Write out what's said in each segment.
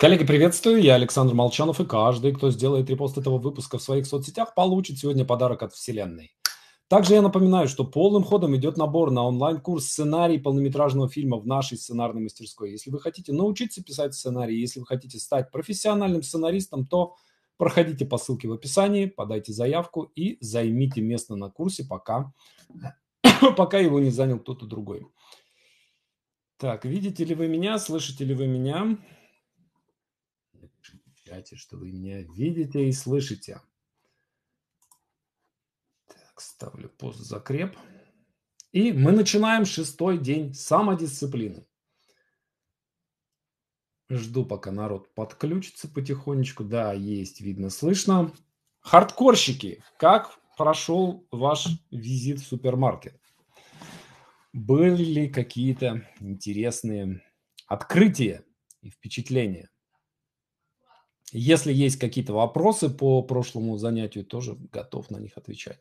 Коллеги, приветствую. Я Александр Молчанов, и каждый, кто сделает репост этого выпуска в своих соцсетях, получит сегодня подарок от Вселенной. Также я напоминаю, что полным ходом идет набор на онлайн-курс сценарий полнометражного фильма в нашей сценарной мастерской. Если вы хотите научиться писать сценарий, если вы хотите стать профессиональным сценаристом, то проходите по ссылке в описании, подайте заявку и займите место на курсе, пока, пока его не занял кто-то другой. Так, видите ли вы меня, слышите ли вы меня? чате, что вы меня видите и слышите. Так, ставлю пост закреп. И мы начинаем шестой день самодисциплины. Жду, пока народ подключится потихонечку. Да, есть, видно, слышно. Хардкорщики, как прошел ваш визит в супермаркет? Были ли какие-то интересные открытия и впечатления? Если есть какие-то вопросы по прошлому занятию, тоже готов на них отвечать.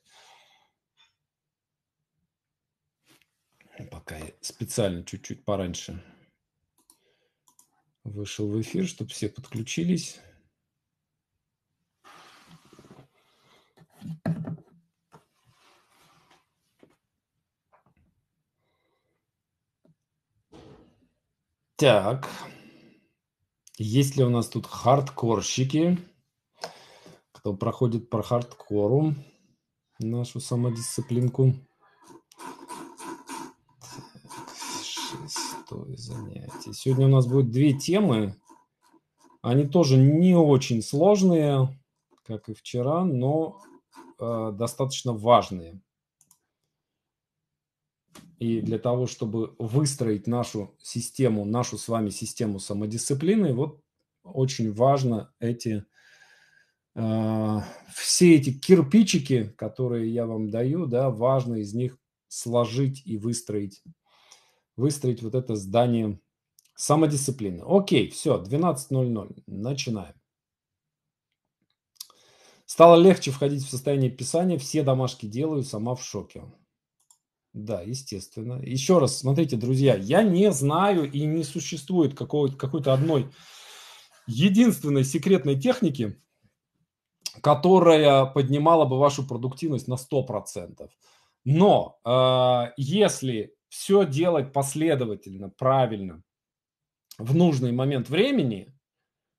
Ну, пока я специально чуть-чуть пораньше вышел в эфир, чтобы все подключились. Так. Есть ли у нас тут хардкорщики, кто проходит по хардкору нашу самодисциплинку? Так, шестое занятие. Сегодня у нас будет две темы. Они тоже не очень сложные, как и вчера, но э, достаточно важные. И для того, чтобы выстроить нашу систему, нашу с вами систему самодисциплины, вот очень важно эти, э, все эти кирпичики, которые я вам даю, да, важно из них сложить и выстроить, выстроить вот это здание самодисциплины. Окей, все, 12.00, начинаем. Стало легче входить в состояние писания, все домашки делаю, сама в шоке. Да, естественно. Еще раз, смотрите, друзья, я не знаю и не существует какой-то одной единственной секретной техники, которая поднимала бы вашу продуктивность на 100%. Но э, если все делать последовательно, правильно, в нужный момент времени,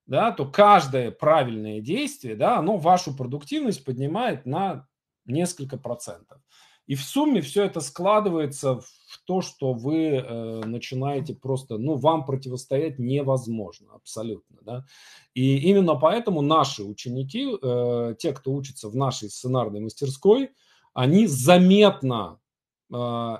да, то каждое правильное действие, да, оно вашу продуктивность поднимает на несколько процентов. И в сумме все это складывается в то, что вы э, начинаете просто, ну, вам противостоять невозможно абсолютно, да. И именно поэтому наши ученики, э, те, кто учится в нашей сценарной мастерской, они заметно э,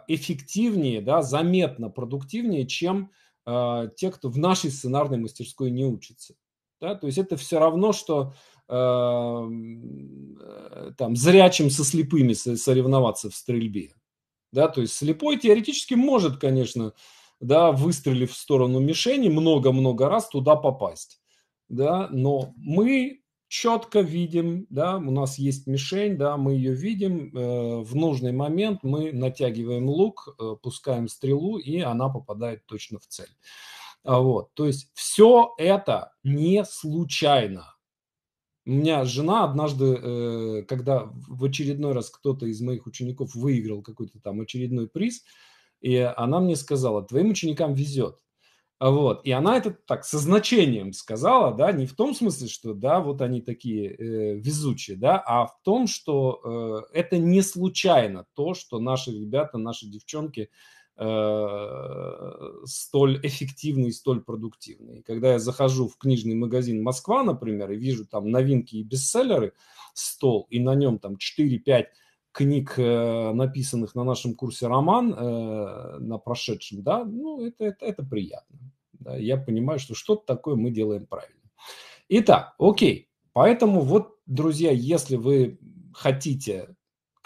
эффективнее, да, заметно продуктивнее, чем э, те, кто в нашей сценарной мастерской не учится. Да? То есть это все равно, что Э, там, зрячим со слепыми соревноваться в стрельбе. Да, то есть слепой теоретически может, конечно, да, выстрелив в сторону мишени, много-много раз туда попасть. Да, но мы четко видим, да, у нас есть мишень, да, мы ее видим, э, в нужный момент мы натягиваем лук, э, пускаем стрелу, и она попадает точно в цель. А вот, то есть все это не случайно. У меня жена однажды, э, когда в очередной раз кто-то из моих учеников выиграл какой-то там очередной приз, и она мне сказала, твоим ученикам везет. А вот. И она это так со значением сказала, да, не в том смысле, что, да, вот они такие э, везучие, да, а в том, что э, это не случайно то, что наши ребята, наши девчонки э, Э, столь эффективный и столь продуктивный. Когда я захожу в книжный магазин «Москва», например, и вижу там новинки и бестселлеры, стол, и на нем там 4-5 книг, э, написанных на нашем курсе «Роман», э, на прошедшем, да, ну, это, это, это приятно. Да, я понимаю, что что-то такое мы делаем правильно. Итак, окей. Поэтому вот, друзья, если вы хотите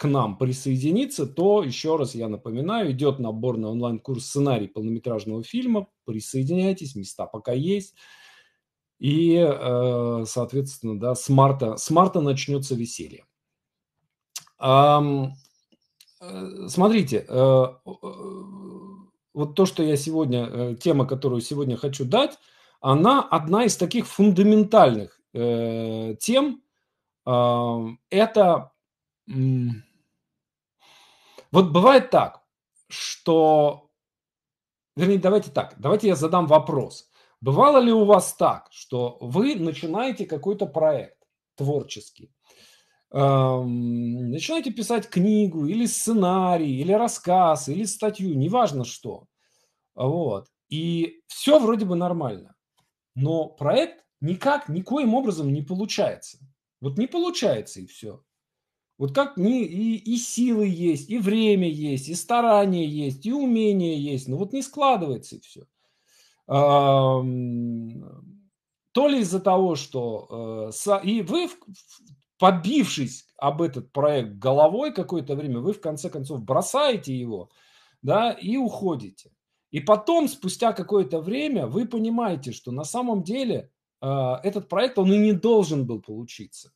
к нам присоединиться, то, еще раз я напоминаю, идет набор на онлайн-курс сценарий полнометражного фильма. Присоединяйтесь, места пока есть. И, э, соответственно, да, с марта, с марта начнется веселье. Э, смотрите, э, вот то, что я сегодня, тема, которую сегодня хочу дать, она одна из таких фундаментальных тем. Это вот бывает так, что... Вернее, давайте так, давайте я задам вопрос. Бывало ли у вас так, что вы начинаете какой-то проект творческий, эм, начинаете писать книгу или сценарий, или рассказ, или статью, неважно что. Вот. И все вроде бы нормально, но проект никак, никоим образом не получается. Вот не получается и все. Вот как не, и, и силы есть, и время есть, и старание есть, и умение есть, но вот не складывается и все. То ли из-за того, что э, и вы, побившись об этот проект головой какое-то время, вы в конце концов бросаете его да, и уходите. И потом, спустя какое-то время, вы понимаете, что на самом деле э, этот проект, он и не должен был получиться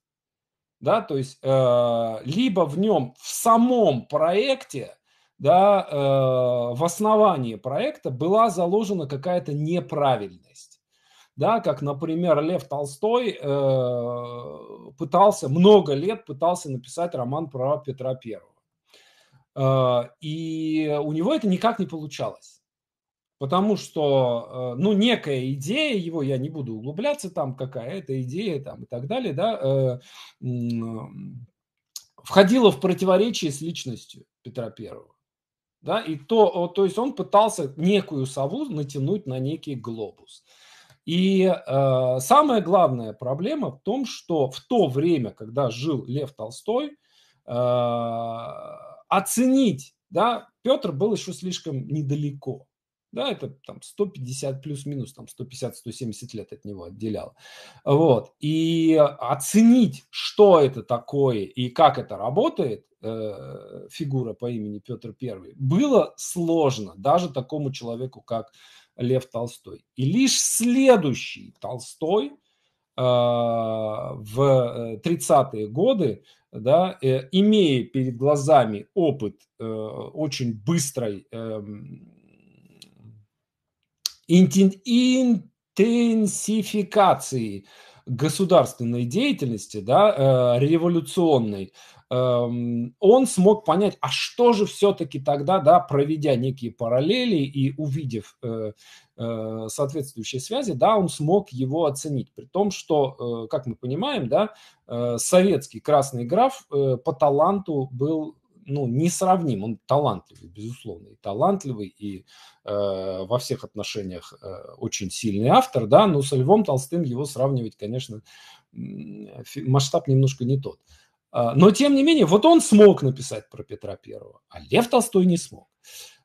да, то есть э, либо в нем, в самом проекте, да, э, в основании проекта была заложена какая-то неправильность, да, как, например, Лев Толстой э, пытался, много лет пытался написать роман про Петра Первого, э, и у него это никак не получалось. Потому что, э, ну, некая идея его, я не буду углубляться, там какая это идея там, и так далее, да, э, входила в противоречие с личностью Петра Первого. Да, и то, то есть он пытался некую сову натянуть на некий глобус. И э, самая главная проблема в том, что в то время, когда жил Лев Толстой, э, оценить, да, Петр был еще слишком недалеко. Да, это там 150 плюс-минус, там 150-170 лет от него отделяло. Вот. И оценить, что это такое и как это работает, э, фигура по имени Петр I, было сложно даже такому человеку, как Лев Толстой. И лишь следующий Толстой э, в 30-е годы да, э, имея перед глазами опыт э, очень быстрой э, интенсификации государственной деятельности, да, э, революционной, э, он смог понять, а что же все-таки тогда, да, проведя некие параллели и увидев э, э, соответствующие связи, да, он смог его оценить. При том, что, э, как мы понимаем, да, э, советский красный граф э, по таланту был ну, несравним. Он талантливый, безусловно, и талантливый, и э, во всех отношениях э, очень сильный автор, да, но со Львом Толстым его сравнивать, конечно, масштаб немножко не тот. А, но, тем не менее, вот он смог написать про Петра Первого, а Лев Толстой не смог.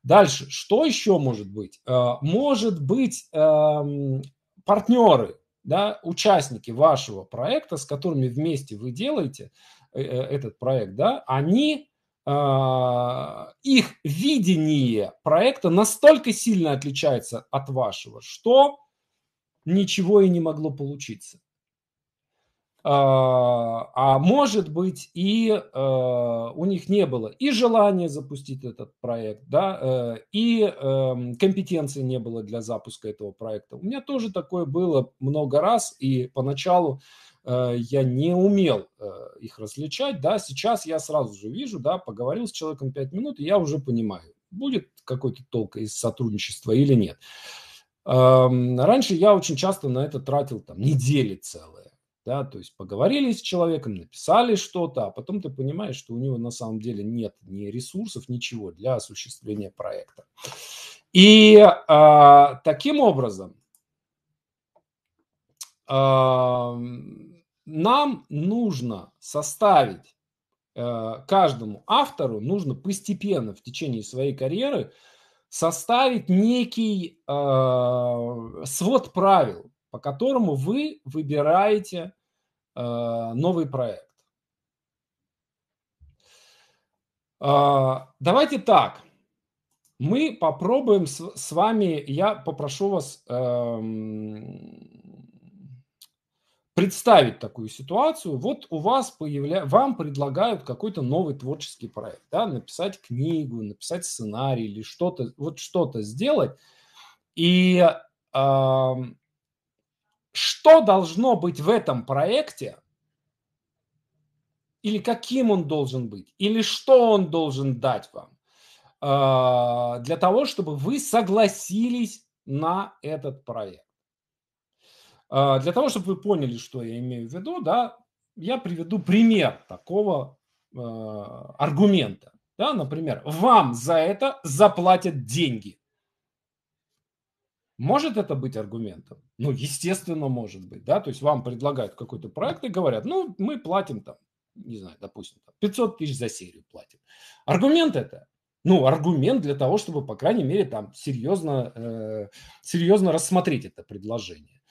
Дальше, что еще может быть? Э, может быть, эм, партнеры, да, участники вашего проекта, с которыми вместе вы делаете э, э, этот проект, да, они а, их видение проекта настолько сильно отличается от вашего, что ничего и не могло получиться. А, а может быть и а, у них не было и желания запустить этот проект, да, э, и эм, компетенции не было для запуска этого проекта. У меня тоже такое было много раз, и поначалу Э, я не умел э, их различать, да, сейчас я сразу же вижу, да, поговорил с человеком 5 минут, и я уже понимаю, будет какой-то толк из сотрудничества или нет. Эм, раньше я очень часто на это тратил там недели целые, да, то есть поговорили с человеком, написали что-то, а потом ты понимаешь, что у него на самом деле нет ни ресурсов, ничего для осуществления проекта. И а, таким образом эм, нам нужно составить э, каждому автору нужно постепенно в течение своей карьеры составить некий э, свод правил, по которому вы выбираете э, новый проект. давайте так. Мы попробуем с, вами, я попрошу вас эм, представить такую ситуацию, вот у вас появля... вам предлагают какой-то новый творческий проект, да, написать книгу, написать сценарий или что-то, вот что-то сделать. И э, что должно быть в этом проекте, или каким он должен быть, или что он должен дать вам, э, для того, чтобы вы согласились на этот проект. А, для того, чтобы вы поняли, что я имею в виду, да, я приведу пример такого э, аргумента. Да, например, вам за это заплатят деньги. Может это быть аргументом? Ну, естественно, может быть, да. То есть вам предлагают какой-то проект и говорят, ну, мы платим там, не знаю, допустим, 500 тысяч за серию платим. Аргумент это? ну, аргумент для того, чтобы, по крайней мере, там серьезно, э, серьезно рассмотреть это предложение.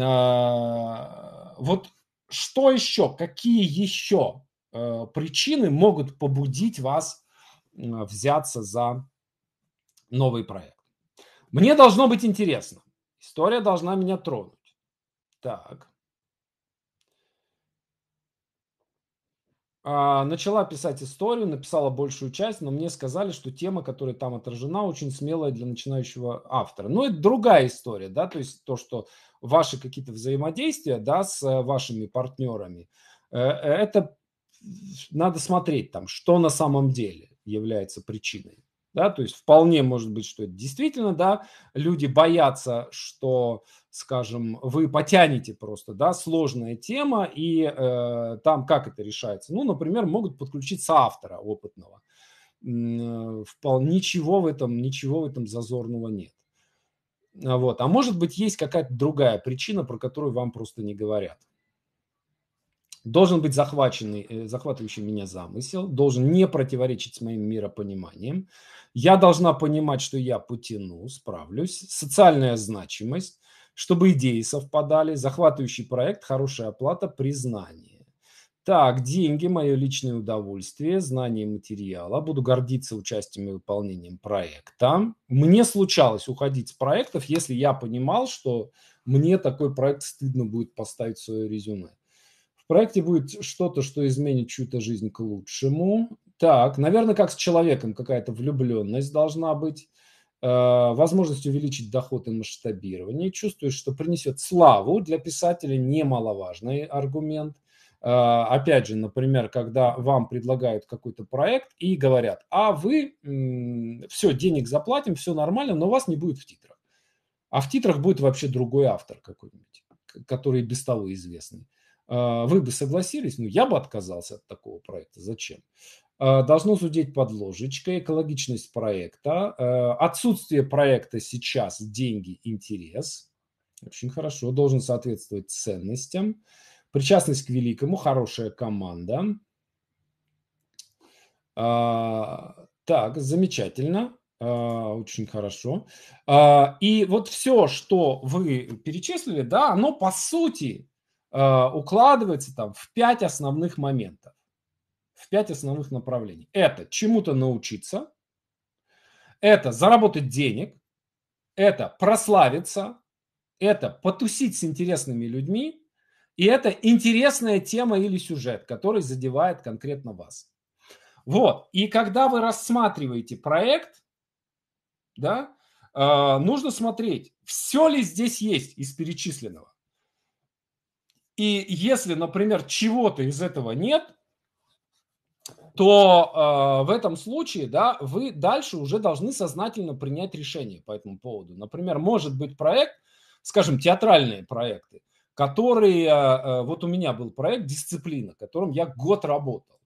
А, вот что еще, какие еще э, причины могут побудить вас взяться за новый проект? Мне должно быть интересно. История должна меня тронуть. Так. А, начала писать историю, написала большую часть, но мне сказали, что тема, которая там отражена, очень смелая для начинающего автора. Но ну, это другая история, да, то есть то, что ваши какие-то взаимодействия, да, с э, вашими партнерами, э, э, это надо смотреть там, что на самом деле является причиной, да, то есть вполне может быть, что это действительно, да, люди боятся, что скажем, вы потянете просто, да, сложная тема, и э, там как это решается? Ну, например, могут подключиться автора опытного. Э, Вполне ничего в этом, ничего в этом зазорного нет. А вот. А может быть, есть какая-то другая причина, про которую вам просто не говорят. Должен быть захваченный, э, захватывающий меня замысел, должен не противоречить с моим миропониманием. Я должна понимать, что я потяну, справлюсь. Социальная значимость чтобы идеи совпадали, захватывающий проект, хорошая оплата, признание. Так, деньги, мое личное удовольствие, знание материала. Буду гордиться участием и выполнением проекта. Мне случалось уходить с проектов, если я понимал, что мне такой проект стыдно будет поставить в свое резюме. В проекте будет что-то, что изменит чью-то жизнь к лучшему. Так, наверное, как с человеком какая-то влюбленность должна быть. Э, возможность увеличить доход и масштабирование. Чувствуешь, что принесет славу для писателя немаловажный аргумент. Э, опять же, например, когда вам предлагают какой-то проект и говорят, а вы все, денег заплатим, все нормально, но вас не будет в титрах. А в титрах будет вообще другой автор какой-нибудь, который без того известный. Э, вы бы согласились, ну я бы отказался от такого проекта. Зачем? Э, должно зудеть под ложечкой, экологичность проекта, э, отсутствие проекта сейчас, деньги, интерес, очень хорошо, должен соответствовать ценностям, причастность к великому, хорошая команда. А, так, замечательно, а, очень хорошо. А, и вот все, что вы перечислили, да, оно по сути э, укладывается там в пять основных моментов в пять основных направлений. Это чему-то научиться, это заработать денег, это прославиться, это потусить с интересными людьми, и это интересная тема или сюжет, который задевает конкретно вас. Вот, и когда вы рассматриваете проект, да, э, нужно смотреть, все ли здесь есть из перечисленного. И если, например, чего-то из этого нет, то э, в этом случае, да, вы дальше уже должны сознательно принять решение по этому поводу. Например, может быть проект, скажем, театральные проекты, которые, э, э, вот у меня был проект «Дисциплина», которым я год работал.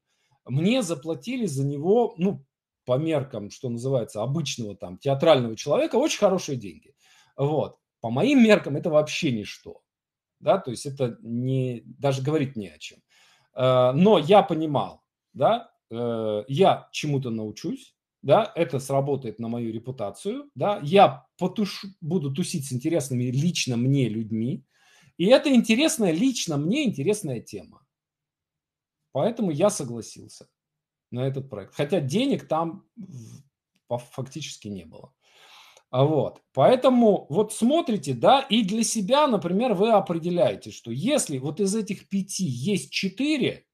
Мне заплатили за него, ну, по меркам, что называется, обычного там театрального человека, очень хорошие деньги. Вот. По моим меркам это вообще ничто. Да, то есть это не, даже говорить не о чем. Э, но я понимал, да, э, я чему-то научусь, да, это сработает на мою репутацию, да, я потушу, буду тусить с интересными лично мне людьми, и это интересная, лично мне интересная тема. Поэтому я согласился на этот проект. Хотя денег там фактически не было. А вот. Поэтому вот смотрите, да, и для себя, например, вы определяете, что если вот из этих пяти есть четыре,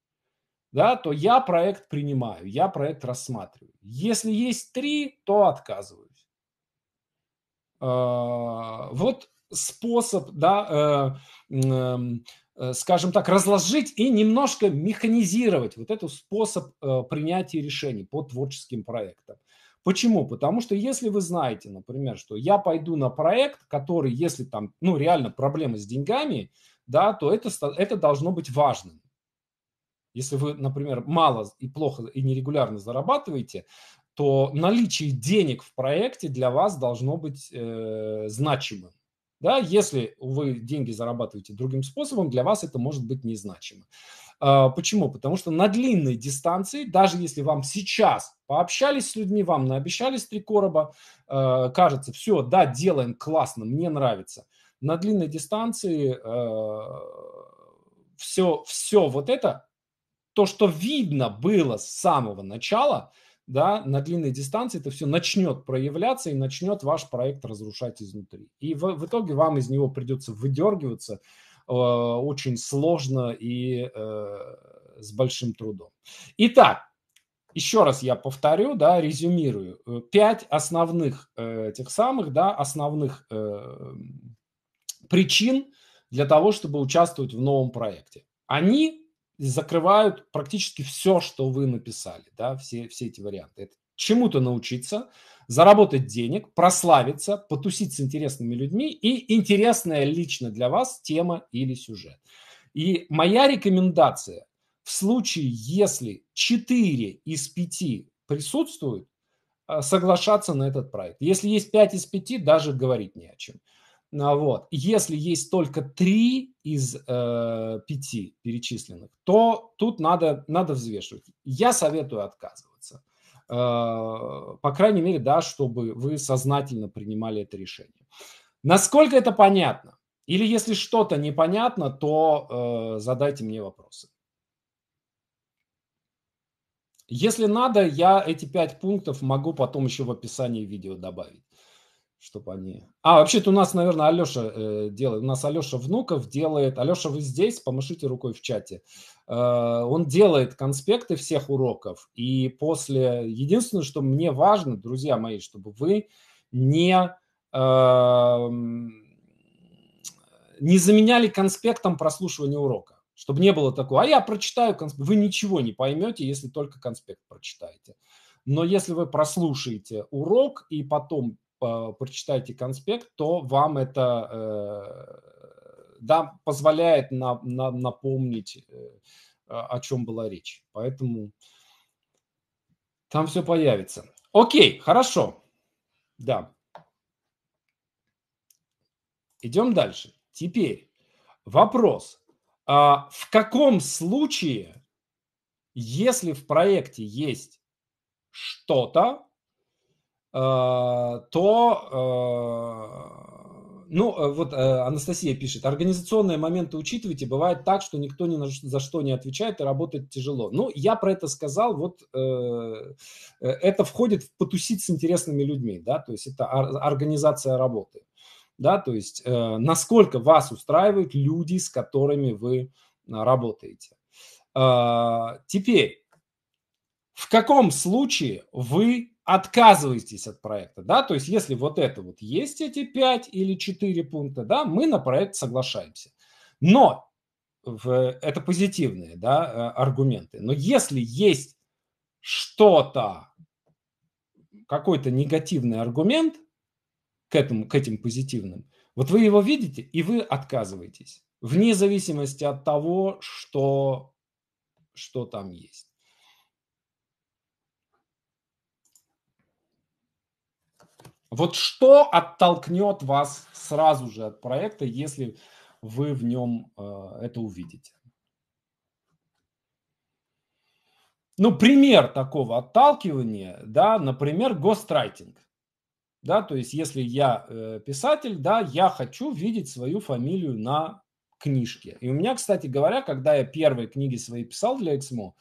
да, то я проект принимаю, я проект рассматриваю. Если есть три, то отказываюсь. А, вот способ, да, э, э, скажем так, разложить и немножко механизировать вот этот способ э, принятия решений по творческим проектам. Почему? Потому что если вы знаете, например, что я пойду на проект, который, если там, ну, реально проблемы с деньгами, да, то это, это должно быть важным. Если вы, например, мало и плохо и нерегулярно зарабатываете, то наличие денег в проекте для вас должно быть э, значимым. Да, если вы деньги зарабатываете другим способом, для вас это может быть незначимо. Э, почему? Потому что на длинной дистанции, даже если вам сейчас пообщались с людьми, вам наобещались три короба, э, кажется, все, да, делаем классно, мне нравится. На длинной дистанции э, все, все вот это то, что видно было с самого начала, да, на длинной дистанции это все начнет проявляться и начнет ваш проект разрушать изнутри. И в, в итоге вам из него придется выдергиваться э, очень сложно и э, с большим трудом. Итак, еще раз я повторю, да, резюмирую. Э, пять основных э, тех самых, да, основных э, причин для того, чтобы участвовать в новом проекте. Они закрывают практически все, что вы написали, да, все, все эти варианты. Это чему-то научиться, заработать денег, прославиться, потусить с интересными людьми и интересная лично для вас тема или сюжет. И моя рекомендация в случае, если 4 из 5 присутствуют, э, соглашаться на этот проект. Если есть 5 из 5, даже говорить не о чем. А, вот. Если есть только три из э, пяти перечисленных, то тут надо, надо взвешивать. Я советую отказываться. Э, по крайней мере, да, чтобы вы сознательно принимали это решение. Насколько это понятно? Или если что-то непонятно, то э, задайте мне вопросы. Если надо, я эти пять пунктов могу потом еще в описании видео добавить чтобы они... А, вообще-то у нас, наверное, Алеша э, делает. У нас Алеша Внуков делает. Алеша, вы здесь? Помашите рукой в чате. Э, он делает конспекты всех уроков. И после... Единственное, что мне важно, друзья мои, чтобы вы не... Э, не заменяли конспектом прослушивания урока. Чтобы не было такого, а я прочитаю конспект. Вы ничего не поймете, если только конспект прочитаете. Но если вы прослушаете урок и потом прочитайте конспект, то вам это э, да, позволяет на, на, напомнить, э, о чем была речь. Поэтому там все появится. Окей, хорошо. Да. Идем дальше. Теперь вопрос. А в каком случае, если в проекте есть что-то, Э, то, э, ну, э, вот Анастасия пишет, организационные моменты учитывайте, бывает так, что никто ни за что не отвечает и работать тяжело. Ну, я про это сказал, вот это входит в потусить с интересными людьми, да, то есть это организация работы, да, то есть насколько вас устраивают люди, с которыми вы работаете. Теперь, в каком случае вы отказываетесь от проекта, да, то есть если вот это вот есть эти 5 или 4 пункта, да, мы на проект соглашаемся. Но в, это позитивные, да, э, аргументы. Но если есть что-то, какой-то негативный аргумент к, этому, к этим позитивным, вот вы его видите, и вы отказываетесь, вне зависимости от того, что, что там есть. Вот что оттолкнет вас сразу же от проекта, если вы в нем э, это увидите? Ну, пример такого отталкивания, да, например, гострайтинг. Да, то есть, если я э, писатель, да, я хочу видеть свою фамилию на книжке. И у меня, кстати говоря, когда я первые книги свои писал для Эксмо,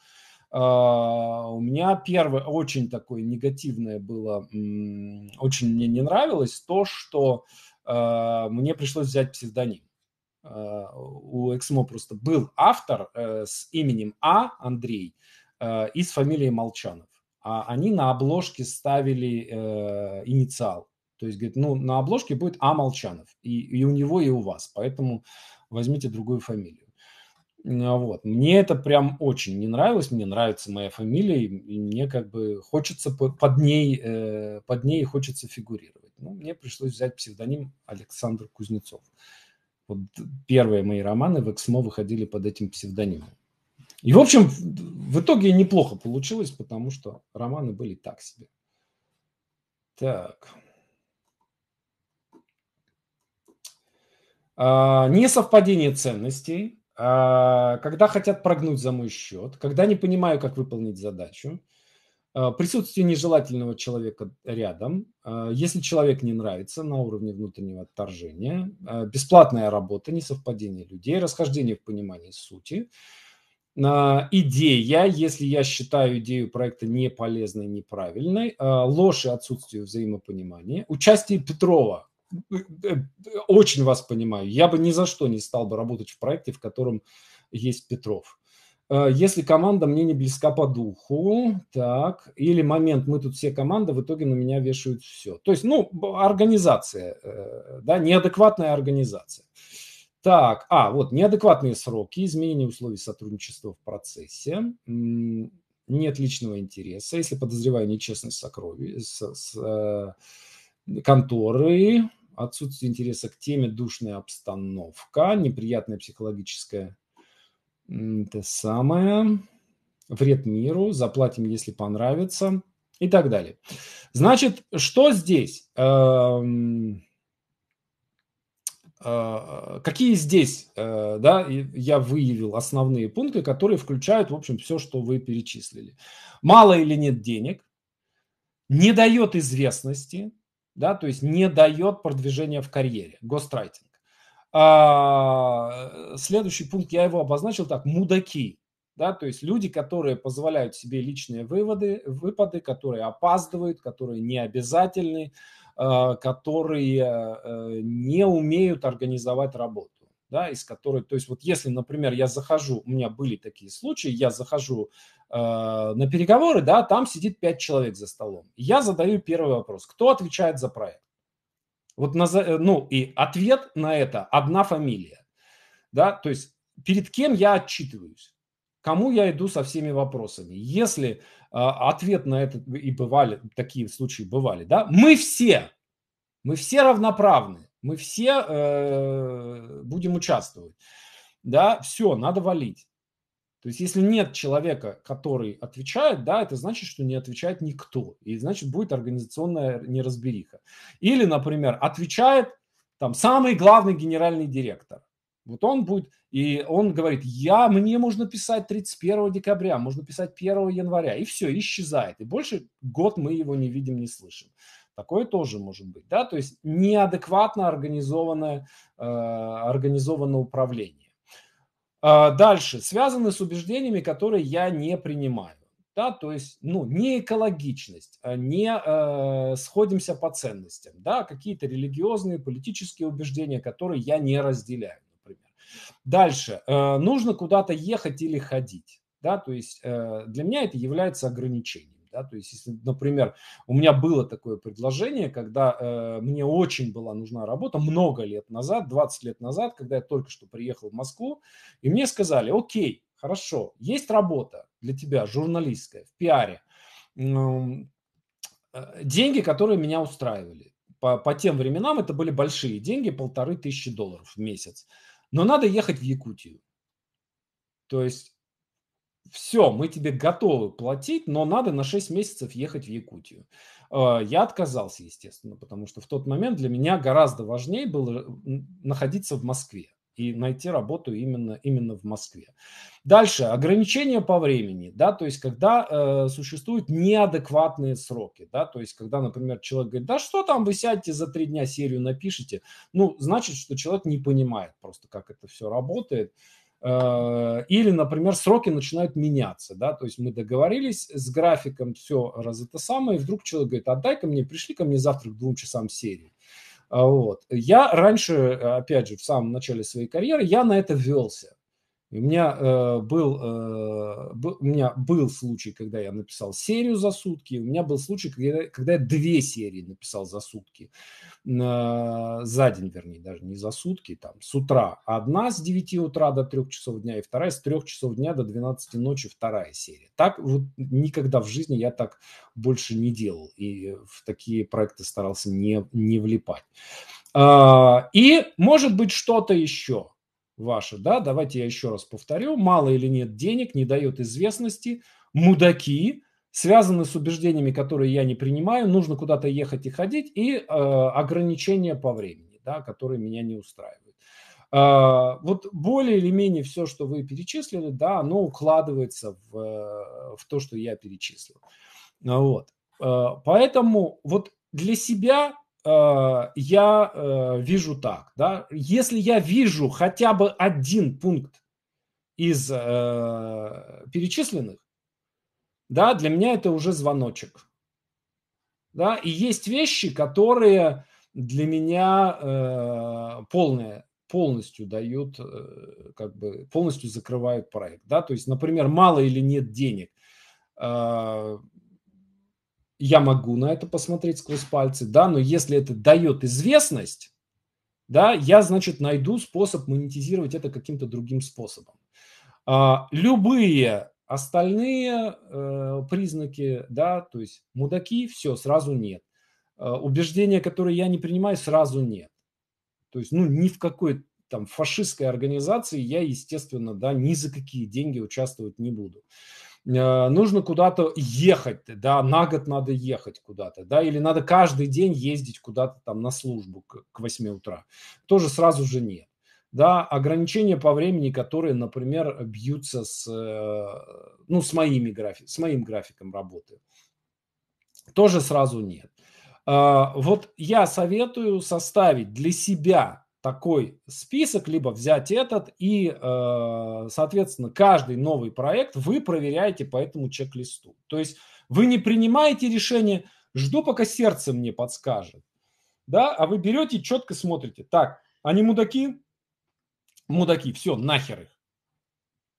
а, у меня первое очень такое негативное было, очень мне не нравилось то, что а, мне пришлось взять псевдоним. А, у Эксмо просто был автор э, с именем А, Андрей, и с фамилией Молчанов. А они на обложке ставили э, инициал. То есть, говорит, ну, на обложке будет А. Молчанов. И, и у него, и у вас. Поэтому возьмите другую фамилию. А, вот. Мне это прям очень не нравилось, мне нравится моя фамилия, и мне как бы хочется под ней, э, под ней хочется фигурировать. Ну, мне пришлось взять псевдоним Александр Кузнецов. Вот первые мои романы в Эксмо выходили под этим псевдонимом. И, в общем, в итоге неплохо получилось, потому что романы были так себе. Так. А, несовпадение ценностей. А, когда хотят прогнуть за мой счет, когда не понимаю, как выполнить задачу, а, присутствие нежелательного человека рядом, а, если человек не нравится на уровне внутреннего отторжения, бесплатная работа, несовпадение людей, расхождение в понимании сути, идея, если я считаю идею проекта неполезной, неправильной, ложь и отсутствие взаимопонимания, участие Петрова Э, э, очень вас понимаю. Я бы ни за что не стал бы работать в проекте, в котором есть Петров. Э, если команда мне не близка по духу, так, или момент, мы тут все команда, в итоге на меня вешают все. То есть, ну, организация, да, неадекватная организация. Так, а, вот, неадекватные сроки, изменение условий сотрудничества в процессе, нет личного интереса, если подозреваю нечестность сокрови, с, с, конторы, отсутствие интереса к теме, душная обстановка, неприятная психологическая это самое, вред миру, заплатим, если понравится и так далее. Значит, что здесь? Эм, э, какие здесь, э, да, я выявил основные пункты, которые включают, в общем, все, что вы перечислили. Мало или нет денег, не дает известности, да, то есть не дает продвижения в карьере, гострайтинг. А, следующий пункт, я его обозначил так, мудаки, да, то есть люди, которые позволяют себе личные выводы, выпады, которые опаздывают, которые не обязательны, а, которые э, э, не умеют организовать работу да, из которой, то есть вот если, например, я захожу, у меня были такие случаи, я захожу э, на переговоры, да, там сидит пять человек за столом. Я задаю первый вопрос, кто отвечает за проект? Вот на, э, ну и ответ на это одна фамилия, да, то есть перед кем я отчитываюсь? Кому я иду со всеми вопросами? Если э, ответ на это и бывали такие случаи бывали, да, мы все, мы все равноправны. Мы все э, будем участвовать. Да, все, надо валить. То есть, если нет человека, который отвечает, да, это значит, что не отвечает никто. И значит, будет организационная неразбериха. Или, например, отвечает там самый главный генеральный директор. Вот он будет, и он говорит, я, мне можно писать 31 декабря, можно писать 1 января, и все, исчезает. И больше год мы его не видим, не слышим. Такое тоже может быть, да, то есть неадекватно организованное, э, организованное управление. Э, дальше, связаны с убеждениями, которые я не принимаю. Да, то есть, ну, не экологичность, а не э, сходимся по ценностям, да, какие-то религиозные, политические убеждения, которые я не разделяю, например. Дальше, э, нужно куда-то ехать или ходить, да, то есть э, для меня это является ограничением. Да? То есть, если, например, у меня было такое предложение, когда э, мне очень была нужна работа много лет назад, 20 лет назад, когда я только что приехал в Москву, и мне сказали, окей, хорошо, есть работа для тебя, журналистская, в пиаре, э, деньги, которые меня устраивали. По, по тем временам это были большие деньги, полторы тысячи долларов в месяц. Но надо ехать в Якутию. То есть все, мы тебе готовы платить, но надо на 6 месяцев ехать в Якутию. Э, я отказался, естественно, потому что в тот момент для меня гораздо важнее было э, находиться в Москве и найти работу именно, именно в Москве. Дальше, ограничения по времени, да, то есть когда э, существуют неадекватные сроки, да, то есть когда, например, человек говорит, да что там, вы сядьте за три дня серию напишите, ну, значит, что человек не понимает просто, как это все работает, Э, или, например, сроки начинают меняться, да, то есть мы договорились с графиком, все раз это самое, и вдруг человек говорит, отдай ко мне, пришли ко мне завтра к двум часам серии. А вот. Я раньше, э, опять же, в самом начале своей карьеры, я на это велся. У меня, э, был, э, был, у меня был случай, когда я написал серию за сутки, у меня был случай, когда, когда я две серии написал за сутки, э, за день, вернее, даже не за сутки, там, с утра одна с 9 утра до 3 часов дня, и вторая с 3 часов дня до 12 ночи вторая серия. Так вот никогда в жизни я так больше не делал, и в такие проекты старался не, не влипать. Э, и, может быть, что-то еще – ваши, да, давайте я еще раз повторю, мало или нет денег, не дает известности, мудаки, связаны с убеждениями, которые я не принимаю, нужно куда-то ехать и ходить, и э, ограничения по времени, да, которые меня не устраивают. Э, вот более или менее все, что вы перечислили, да, оно укладывается в, в то, что я перечислил. Вот. Э, поэтому вот для себя Э, я э, вижу так, да, если я вижу хотя бы один пункт из э, перечисленных, да, для меня это уже звоночек, да, и есть вещи, которые для меня полные, полностью дают, как бы полностью закрывают проект, да, то есть, например, мало или нет денег, я могу на это посмотреть сквозь пальцы, да, но если это дает известность, да, я, значит, найду способ монетизировать это каким-то другим способом. А, любые остальные э, признаки, да, то есть мудаки, все, сразу нет. А, убеждения, которые я не принимаю, сразу нет. То есть, ну, ни в какой там фашистской организации я, естественно, да, ни за какие деньги участвовать не буду. Э, нужно куда-то ехать, да, на год надо ехать куда-то, да, или надо каждый день ездить куда-то там на службу к, к 8 утра. Тоже сразу же нет. Да, ограничения по времени, которые, например, бьются с, э, ну, с, моими графи- с моим графиком работы. Тоже сразу нет. Э, вот я советую составить для себя такой список, либо взять этот, и, э, соответственно, каждый новый проект вы проверяете по этому чек-листу. То есть вы не принимаете решение, жду, пока сердце мне подскажет, да, а вы берете четко смотрите, так, они мудаки? Мудаки, все, нахер их.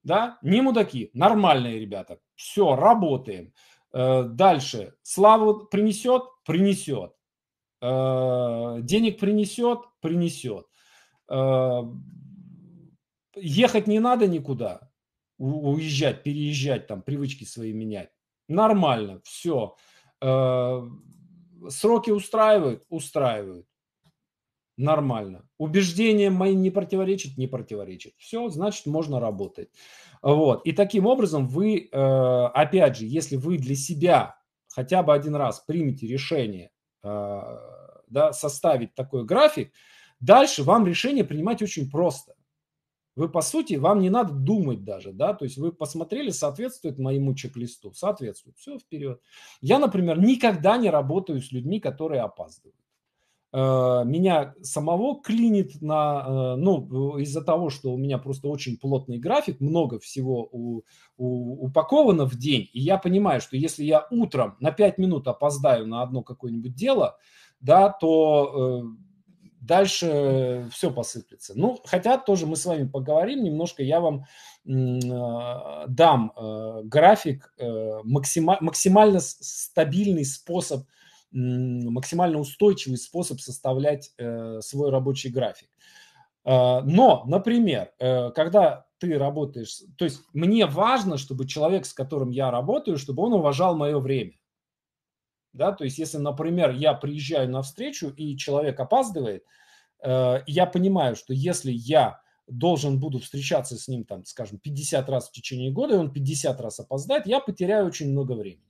Да, не мудаки, нормальные ребята, все, работаем. Э, дальше, славу принесет? Принесет. Э, денег принесет? Принесет. А, ехать не надо никуда, уезжать, переезжать, там, привычки свои менять. Нормально, все. А, сроки устраивают? Устраивают. Нормально. убеждения мои не противоречат, Не противоречат, Все, значит, можно работать. Вот. И таким образом вы, а, опять же, если вы для себя хотя бы один раз примете решение да, составить такой график, Дальше вам решение принимать очень просто. Вы, по сути, вам не надо думать даже, да, то есть вы посмотрели, соответствует моему чек-листу, соответствует, все, вперед. Я, например, никогда не работаю с людьми, которые опаздывают. Э, меня самого клинит на, э, ну, из-за того, что у меня просто очень плотный график, много всего у, у, упаковано в день, и я понимаю, что если я утром на 5 минут опоздаю на одно какое-нибудь дело, да, то э, дальше все посыплется. Ну, хотя тоже мы с вами поговорим немножко, я вам а, дам а, график, а, максимально стабильный способ, максимально устойчивый способ составлять э, свой рабочий график. Но, например, э, когда ты работаешь, то есть мне важно, чтобы человек, с которым я работаю, чтобы он уважал мое время да, то есть если, например, я приезжаю на встречу и человек опаздывает, э, я понимаю, что если я должен буду встречаться с ним, там, скажем, 50 раз в течение года, и он 50 раз опоздает, я потеряю очень много времени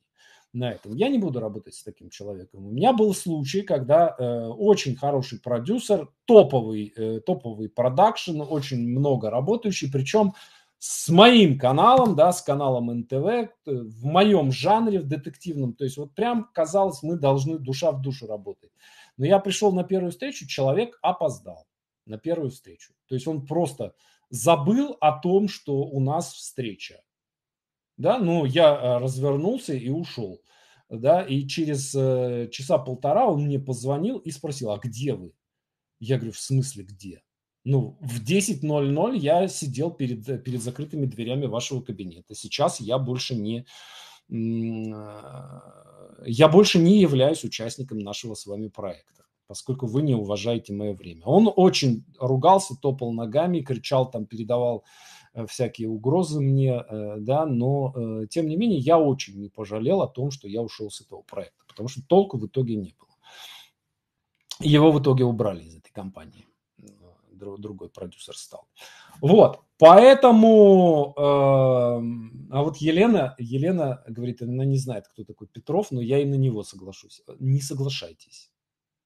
на этом. Я не буду работать с таким человеком. У меня был случай, когда э, очень хороший продюсер, топовый, э, топовый продакшн, очень много работающий, причем э, с моим каналом, да, с каналом НТВ, э, в моем жанре, в детективном. То есть вот прям казалось, мы должны душа в душу работать. Но я пришел на первую встречу, человек опоздал на первую встречу. То есть он просто забыл о том, что у нас встреча. Да, ну я э, развернулся и ушел. Да, и через э, часа полтора он мне позвонил и спросил, а где вы? Я говорю, в смысле где? ну, в 10.00 я сидел перед, э, перед закрытыми дверями вашего кабинета. Сейчас я больше не э, я больше не являюсь участником нашего с вами проекта, поскольку вы не уважаете мое время. Он очень ругался, топал ногами, кричал там, передавал э, всякие угрозы мне, да, но тем не менее я очень не пожалел о том, что я ушел с этого проекта, потому что толку в итоге не было. Его в итоге убрали из этой компании другой продюсер стал. Вот, поэтому, э, а вот Елена, Елена говорит, она не знает, кто такой Петров, но я и на него соглашусь. Не соглашайтесь.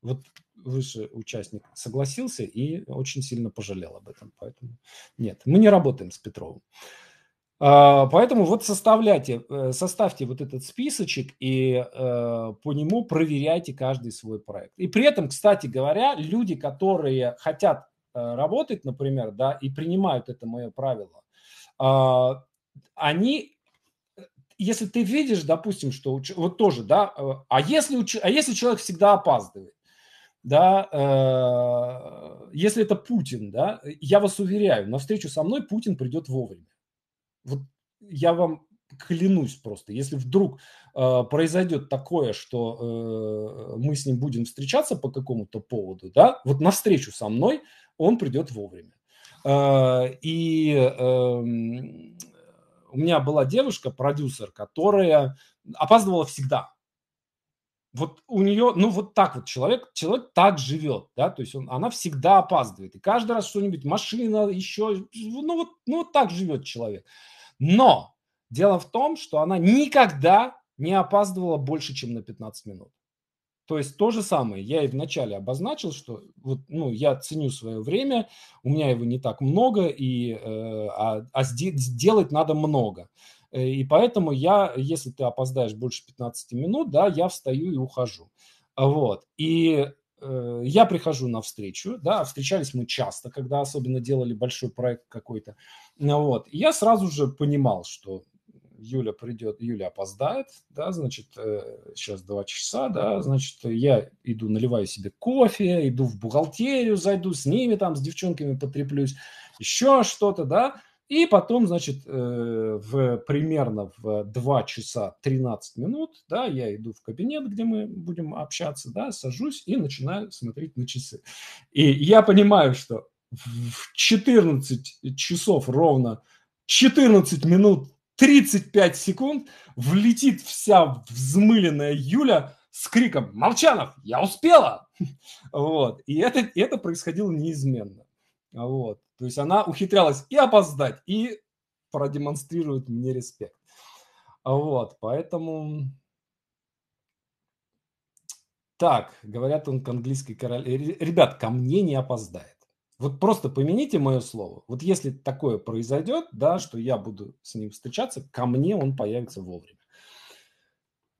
Вот выше участник согласился и очень сильно пожалел об этом. Поэтому нет, мы не работаем с Петровым. А, поэтому вот составляйте, э, составьте вот этот списочек и э, по нему проверяйте каждый свой проект. И при этом, кстати говоря, люди, которые хотят Э, работает, например, да, и принимают это мое правило, а, они э, если ты видишь, допустим, что вот тоже, да, э, а если, а если человек всегда опаздывает, да, если это Путин, да, я вас уверяю, на встречу со мной Путин придет вовремя. Вот я вам клянусь просто, если вдруг э, произойдет такое, что э, мы с ним будем встречаться по какому-то поводу, да, вот на встречу со мной он придет вовремя. А, и эм, у меня была девушка, продюсер, которая опаздывала всегда. Вот у нее, ну вот так вот человек, человек так живет, да, то есть он, она всегда опаздывает. И каждый раз что-нибудь, машина, еще, ну вот, ну вот так живет человек. Но дело в том, что она никогда не опаздывала больше, чем на 15 минут. То есть то же самое. Я и вначале обозначил, что вот, ну, я ценю свое время, у меня его не так много, и, э, а, а сделать надо много. Э, и поэтому я, если ты опоздаешь больше 15 минут, да, я встаю и ухожу. А вот. И э, я прихожу на встречу, да, встречались мы часто, когда особенно делали большой проект какой-то. Э, вот. И я сразу же понимал, что Юля придет, Юля опоздает, да, значит, э, сейчас два часа, да, значит, я иду, наливаю себе кофе, иду в бухгалтерию, зайду с ними там, с девчонками потреплюсь, еще что-то, да, и потом, значит, э, в, примерно в 2 часа 13 минут, да, я иду в кабинет, где мы будем общаться, да, сажусь и начинаю смотреть на часы. И я понимаю, что в 14 часов ровно 14 минут 35 секунд влетит вся взмыленная Юля с криком «Молчанов, я успела!» Вот. И это, это происходило неизменно. Вот. То есть она ухитрялась и опоздать, и продемонстрировать мне респект. Вот, поэтому... Так, говорят, он к английской королеве. Ребят, ко мне не опоздает. Вот просто помяните мое слово. Вот если такое произойдет, да, что я буду с ним встречаться, ко мне он появится вовремя.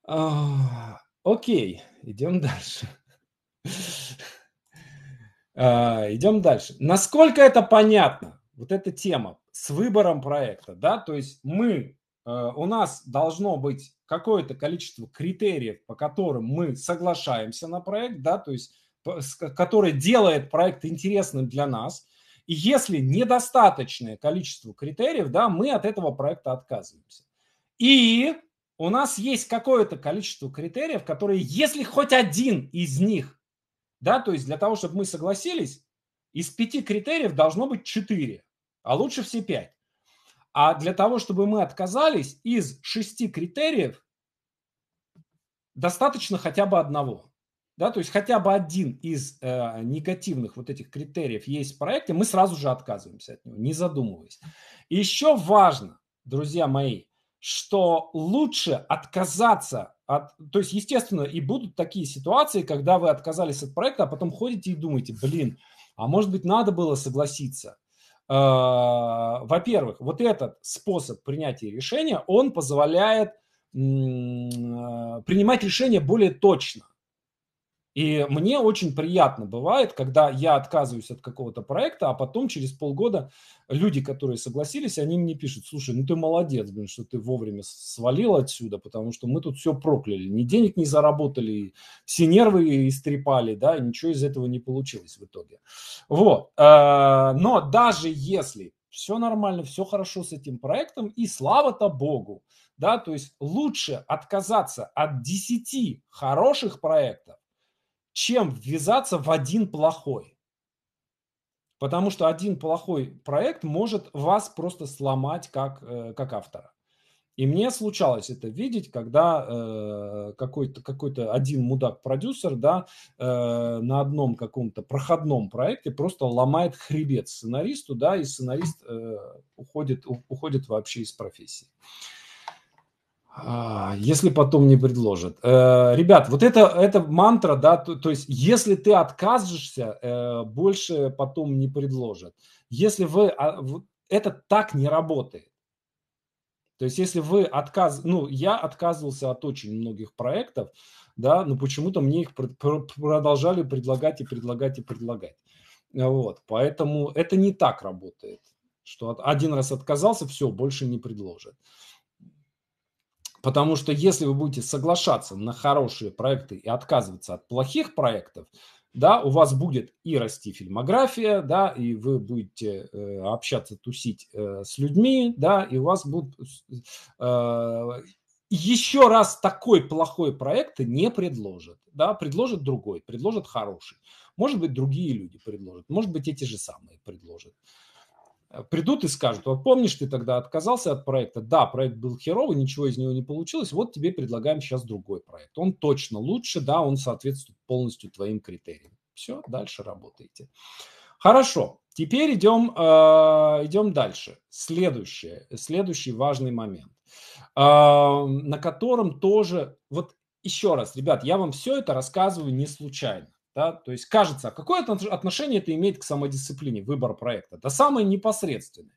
А, окей, идем дальше. А, идем дальше. Насколько это понятно? Вот эта тема с выбором проекта, да, то есть мы, э, у нас должно быть какое-то количество критериев, по которым мы соглашаемся на проект, да, то есть который делает проект интересным для нас. И если недостаточное количество критериев, да, мы от этого проекта отказываемся. И у нас есть какое-то количество критериев, которые, если хоть один из них, да, то есть для того, чтобы мы согласились, из пяти критериев должно быть четыре, а лучше все пять. А для того, чтобы мы отказались, из шести критериев достаточно хотя бы одного да, то есть хотя бы один из э, негативных вот этих критериев есть в проекте, мы сразу же отказываемся от него, не задумываясь. еще важно, друзья мои, что лучше отказаться от... То есть, естественно, и будут такие ситуации, когда вы отказались от проекта, а потом ходите и думаете, блин, а может быть надо было согласиться. Э, во-первых, вот этот способ принятия решения, он позволяет э, принимать решение более точно. И мне очень приятно бывает, когда я отказываюсь от какого-то проекта, а потом через полгода люди, которые согласились, они мне пишут, слушай, ну ты молодец, блин, что ты вовремя свалил отсюда, потому что мы тут все прокляли, ни денег не заработали, все нервы истрепали, да, и ничего из этого не получилось в итоге. Вот, э, но даже если все нормально, все хорошо с этим проектом, и слава-то богу, да, то есть лучше отказаться от 10 хороших проектов, чем ввязаться в один плохой. Потому что один плохой проект может вас просто сломать как, э, как автора. И мне случалось это видеть, когда э, какой-то какой один мудак-продюсер да, э, на одном каком-то проходном проекте просто ломает хребет сценаристу, да, и сценарист э, уходит, уходит вообще из профессии. Э, а, если потом не предложат. Э, ребят, вот это, это мантра, да, то, то есть если ты откажешься, э, больше потом не предложат. Если вы... А, это так не работает. То есть если вы отказ... Ну, я отказывался от очень многих проектов, да, но почему-то мне их продолжали предлагать и предлагать и предлагать. Вот, поэтому это не так работает, что один раз отказался, все, больше не предложат. Потому что если вы будете соглашаться на хорошие проекты и отказываться от плохих проектов, да, у вас будет и расти фильмография, да, и вы будете э, общаться, тусить э, с людьми, да, и у вас будут э, еще раз такой плохой проект не предложат, да, предложат другой, предложат хороший, может быть другие люди предложат, может быть эти же самые предложат. Э, придут и скажут, вот помнишь, ты тогда отказался от проекта, да, проект был херовый, ничего из него не получилось, вот тебе предлагаем сейчас другой проект. Он точно лучше, да, он соответствует полностью твоим критериям. Все, дальше работаете. Хорошо, теперь идем, э, идем дальше. Следующее, следующий важный момент, э, на котором тоже, вот еще раз, ребят, я вам все это рассказываю не случайно. Да? То есть кажется, а какое отношение это имеет к самодисциплине, выбор проекта? Да самое непосредственное.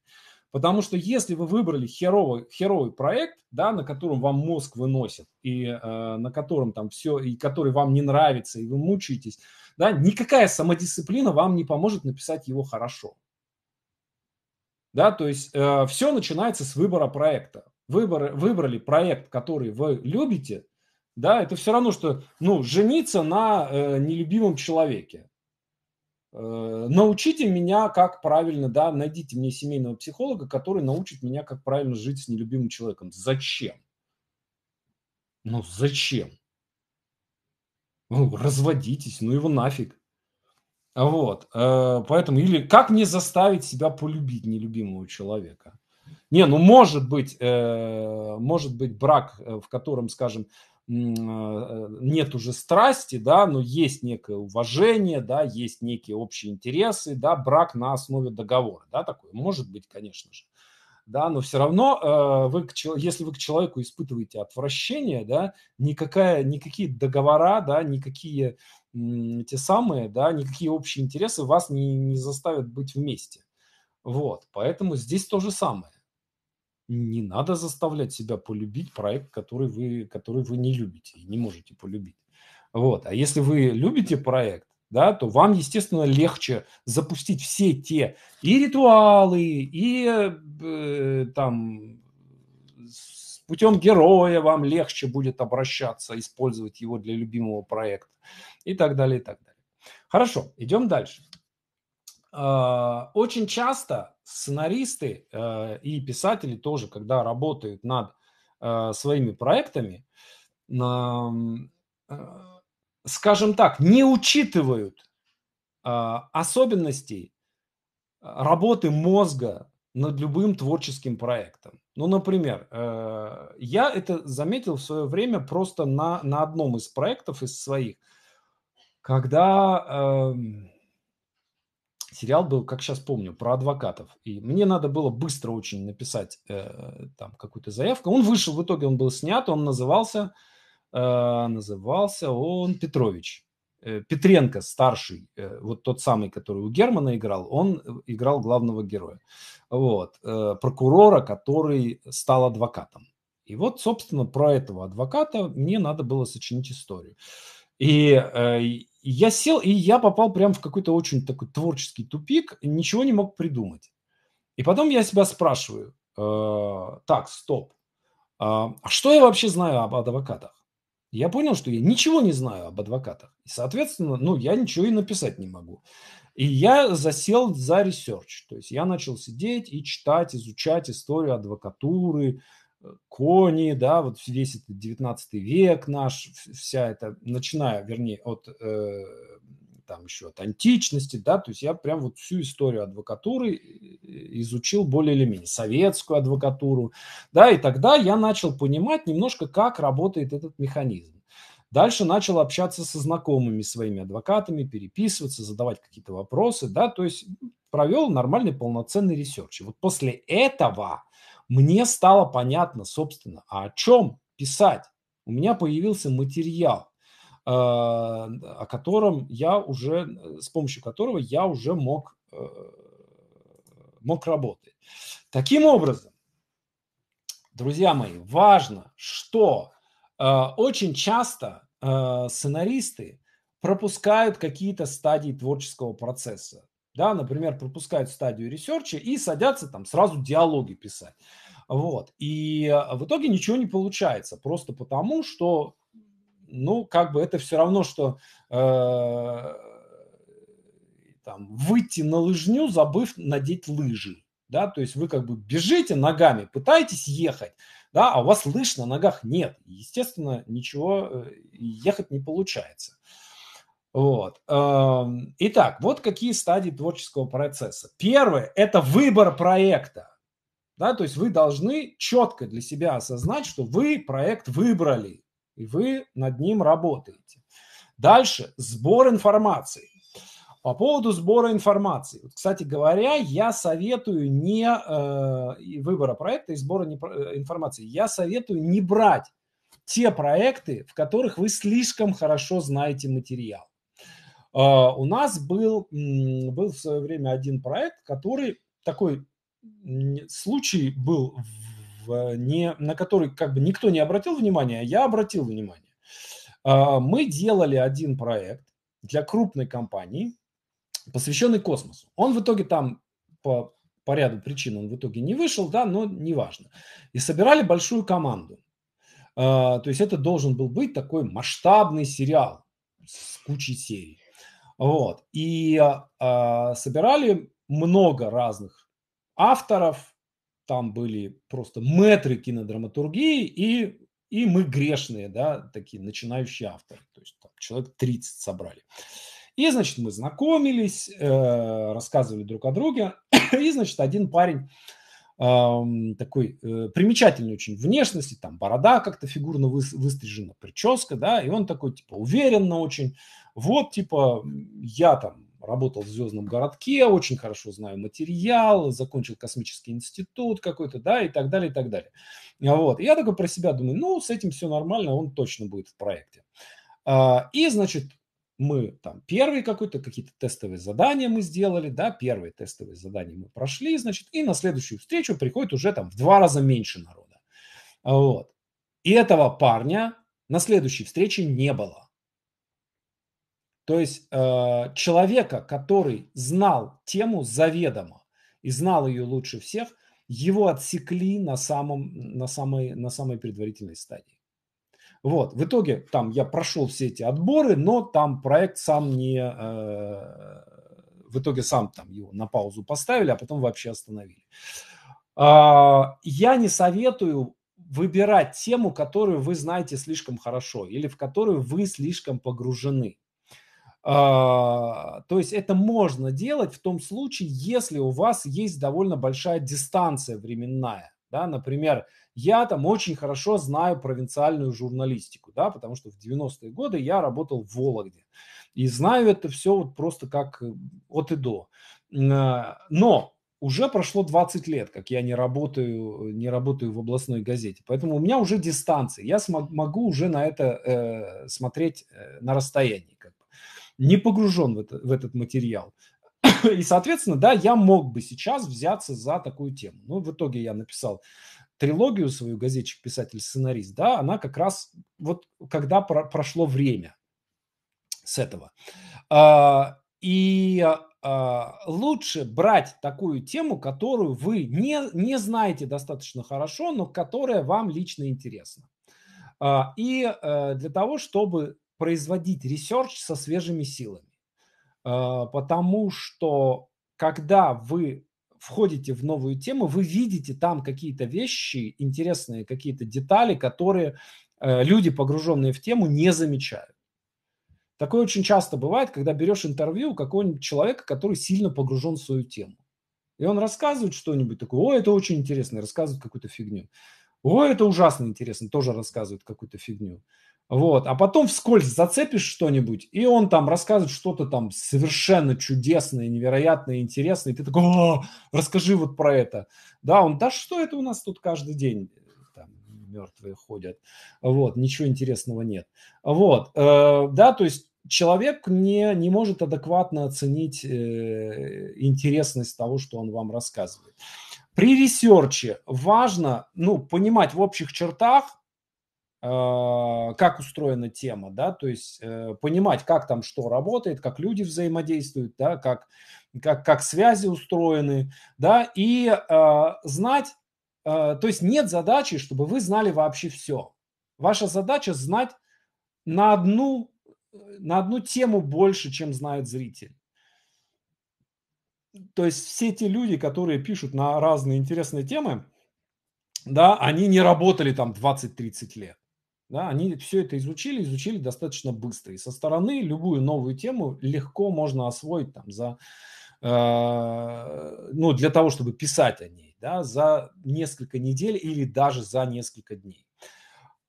Потому что если вы выбрали херовый, херовый проект, да, на котором вам мозг выносит, и э, на котором там все, и который вам не нравится, и вы мучаетесь, да, никакая самодисциплина вам не поможет написать его хорошо. Да, то есть э, все начинается с выбора проекта. Выбор, выбрали проект, который вы любите, да, это все равно, что, ну, жениться на э, нелюбимом человеке. Э, научите меня, как правильно, да, найдите мне семейного психолога, который научит меня, как правильно жить с нелюбимым человеком. Зачем? Ну, зачем? Ну, разводитесь, ну его нафиг. Вот, э, поэтому, или как мне заставить себя полюбить нелюбимого человека? Не, ну может быть, э, может быть брак, э, в котором, скажем, Э, нет уже страсти, да, но есть некое уважение, да, есть некие общие интересы, да, брак на основе договора, да, такое может быть, конечно же, да, но все равно э, вы, если вы к человеку испытываете отвращение, да, никакая, никакие договора, да, никакие те самые, да, никакие общие интересы вас не, не заставят быть вместе. Вот, поэтому здесь то же самое не надо заставлять себя полюбить проект, который вы, который вы не любите и не можете полюбить. Вот. А если вы любите проект, да, то вам, естественно, легче запустить все те и ритуалы, и э, там с путем героя вам легче будет обращаться, использовать его для любимого проекта и так далее, и так далее. Хорошо, идем дальше. А, очень часто сценаристы э, и писатели тоже, когда работают над э, своими проектами, а, скажем так, не учитывают а, особенностей работы мозга над любым творческим проектом. Ну, например, э, я это заметил в свое время просто на, на одном из проектов из своих, когда эм, Сериал был, как сейчас помню, про адвокатов. И мне надо было быстро очень написать э, там какую-то заявку. Он вышел, в итоге он был снят, он назывался, э, назывался он Петрович. Э, Петренко, старший, э, вот тот самый, который у Германа играл, он э, играл главного героя. Вот, прокурора, который стал адвокатом. И вот, собственно, про этого адвоката мне надо было сочинить историю. И я сел, и я попал прямо в какой-то очень такой творческий тупик, ничего не мог придумать. И потом я себя спрашиваю, э, так, стоп, а, а что я вообще знаю об адвокатах? Я понял, что я ничего не знаю об адвокатах. И, соответственно, ну, я ничего и написать не могу. И я засел за ресерч. То есть я начал сидеть и читать, изучать историю адвокатуры, кони, да, вот весь этот 19 век наш, вся эта, начиная, вернее, от э, там еще от античности, да, то есть я прям вот всю историю адвокатуры э, изучил более или менее, советскую адвокатуру, да, и тогда я начал понимать немножко, как работает этот механизм. Дальше начал общаться со знакомыми своими адвокатами, переписываться, задавать какие-то вопросы, да, то есть провел нормальный полноценный ресерч. И вот после этого мне стало понятно, собственно, а о чем писать. У меня появился материал, э, о котором я уже, э, с помощью которого я уже мог, э, мог работать. Таким образом, друзья мои, важно, что очень часто сценаристы пропускают какие-то стадии творческого процесса да, например, пропускают стадию ресерча и садятся там сразу диалоги писать. Вот. И э, в итоге ничего не получается, просто потому что, ну, как бы это все равно, что э, там, выйти на лыжню, забыв надеть лыжи. Да, то есть вы как бы бежите ногами, пытаетесь ехать, да, а у вас лыж на ногах нет. Естественно, ничего э, ехать не получается. Э, вот. Эм, итак, вот какие стадии творческого процесса. Первое – это выбор проекта. Да, то есть вы должны четко для себя осознать, что вы проект выбрали, и вы над ним работаете. Дальше – сбор информации. По поводу сбора информации. Вот, кстати говоря, я советую не э, выбора проекта и сбора не, э, информации. Я советую не брать те проекты, в которых вы слишком хорошо знаете материал. А, у нас был, был в свое время один проект, который такой случай был, в, э, не, на который как бы никто не обратил внимания, а я обратил внимание. А, мы делали один проект для крупной компании, посвященный космосу. Он в итоге там по, по ряду причин он в итоге не вышел, да, но неважно. И собирали большую команду. То есть это должен был быть такой масштабный сериал с кучей серий. Вот. И э, собирали много разных авторов, там были просто метры кинодраматургии, и, и мы грешные, да, такие начинающие авторы, то есть там, человек 30 собрали. И, значит, мы знакомились, э, рассказывали друг о друге, и, значит, один парень такой э, примечательной очень внешности, там борода как-то фигурно выс, выстрижена, прическа, да, и он такой, типа, уверенно очень, вот, типа, я там работал в «Звездном городке», очень хорошо знаю материал, закончил космический институт какой-то, да, и так далее, и так далее. А вот, и я такой про себя думаю, ну, с этим все нормально, он точно будет в проекте. А, и, значит, мы там первые какой-то, какие-то тестовые задания мы сделали, да, первые тестовые задания мы прошли, значит, и на следующую встречу приходит уже там в два раза меньше народа. А вот. И этого парня на следующей встрече не было. То есть э, человека, который знал тему заведомо и знал ее лучше всех, его отсекли на, самом, на, самой, на самой предварительной стадии. Вот, в итоге там я прошел все эти отборы, но там проект сам не... Э, в итоге сам там его на паузу поставили, а потом вообще остановили. Э, я не советую выбирать тему, которую вы знаете слишком хорошо или в которую вы слишком погружены. А, то есть это можно делать в том случае, если у вас есть довольно большая дистанция временная да, например, я там очень хорошо знаю провинциальную журналистику, да, потому что в 90-е годы я работал в Вологде и знаю это все вот просто как э, от и до. Э, но уже прошло 20 лет, как я не работаю, э, не работаю в областной газете. Поэтому у меня уже дистанция. Я смог, могу уже на это э, смотреть э, на расстоянии. Как бы. Не погружен в, это, в этот материал. И, соответственно, да, я мог бы сейчас взяться за такую тему. Но ну, в итоге я написал трилогию свою газетчик, писатель, сценарист, да, она как раз вот когда про прошло время с этого. А, и а, а, лучше брать такую тему, которую вы не, не знаете достаточно хорошо, но которая вам лично интересна. А, и э, для того, чтобы производить ресерч со свежими силами. А, потому что когда вы входите в новую тему, вы видите там какие-то вещи интересные, какие-то детали, которые э, люди, погруженные в тему, не замечают. Такое очень часто бывает, когда берешь интервью у какого-нибудь человека, который сильно погружен в свою тему. И он рассказывает что-нибудь такое, о, это очень интересно, рассказывает какую-то фигню. О, это ужасно интересно, тоже рассказывает какую-то фигню. Вот, а потом вскользь зацепишь что-нибудь, и он там рассказывает что-то там совершенно чудесное, невероятное, интересное, и ты такой, О, расскажи вот про это. Да, он, да что это у нас тут каждый день? Там мертвые ходят. Вот, ничего интересного нет. Вот, э, да, то есть человек не, не может адекватно оценить э, интересность того, что он вам рассказывает. При ресерче важно, ну, понимать в общих чертах, а, как устроена тема, да, то есть э, понимать, как там что работает, как люди взаимодействуют, да, как, как, как связи устроены, да, и а, знать, а, то есть нет задачи, чтобы вы знали вообще все. Ваша задача знать на одну, на одну тему больше, чем знает зритель. То есть все те люди, которые пишут на разные интересные темы, да, они не работали там 20-30 лет да, они все это изучили, изучили достаточно быстро. И со стороны любую новую тему легко можно освоить там за, э, ну, для того, чтобы писать о ней, да, за несколько недель или даже за несколько дней.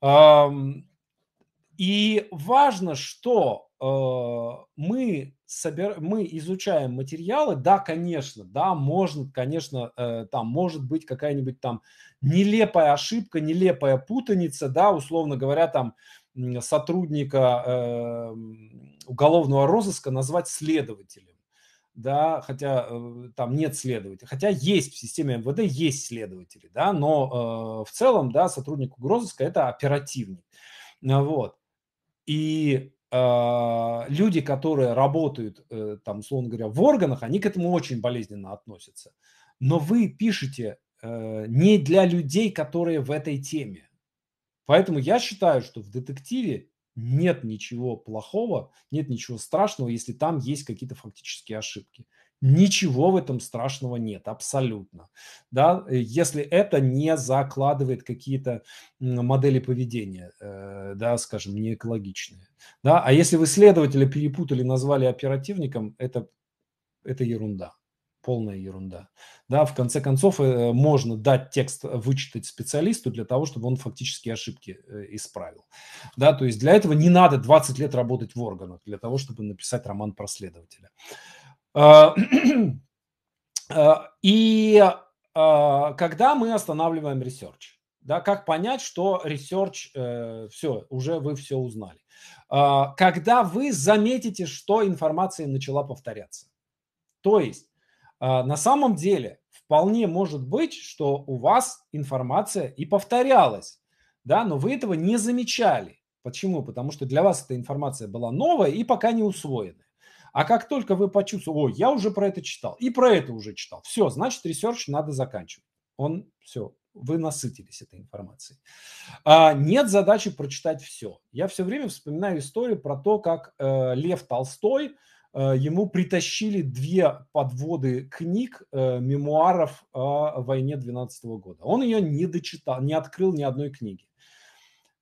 Э, и важно, что э, мы собер... мы изучаем материалы, да, конечно, да, можно, конечно, э, там может быть какая-нибудь там нелепая ошибка, нелепая путаница, да, условно говоря, там сотрудника э, уголовного розыска назвать следователем, да, хотя э, там нет следователя, хотя есть в системе МВД есть следователи, да, но э, в целом, да, сотрудник розыска это оперативник, вот. И а, люди, которые работают, э, там, условно говоря, в органах, они к этому очень болезненно относятся. Но вы пишете э, не для людей, которые в этой теме. Поэтому я считаю, что в детективе нет ничего плохого, нет ничего страшного, если там есть какие-то фактические ошибки. Ничего в этом страшного нет, абсолютно. Да? Э, если это не закладывает какие-то модели поведения, э, да, скажем, не экологичные. Да? А если вы следователя перепутали, назвали оперативником, это, это ерунда полная ерунда. Да, в конце концов, э, можно дать текст вычитать специалисту для того, чтобы он фактически ошибки исправил. Да, то есть для этого не надо 20 лет работать в органах, для того, чтобы написать роман про следователя. Э, э, и э, когда мы останавливаем ресерч, да, как понять, что ресерч, все, уже вы все узнали. Когда вы заметите, что информация начала повторяться. То есть, на самом деле, вполне может быть, что у вас информация и повторялась, да, но вы этого не замечали. Почему? Потому что для вас эта информация была новая и пока не усвоена. А как только вы почувствовали, о, я уже про это читал, и про это уже читал, все, значит, ресерч надо заканчивать. Он все, вы насытились этой информацией. А, нет задачи прочитать все. Я все время вспоминаю историю про то, как э, Лев Толстой, э, ему притащили две подводы книг, э, мемуаров о войне 12 года. Он ее не дочитал, не открыл ни одной книги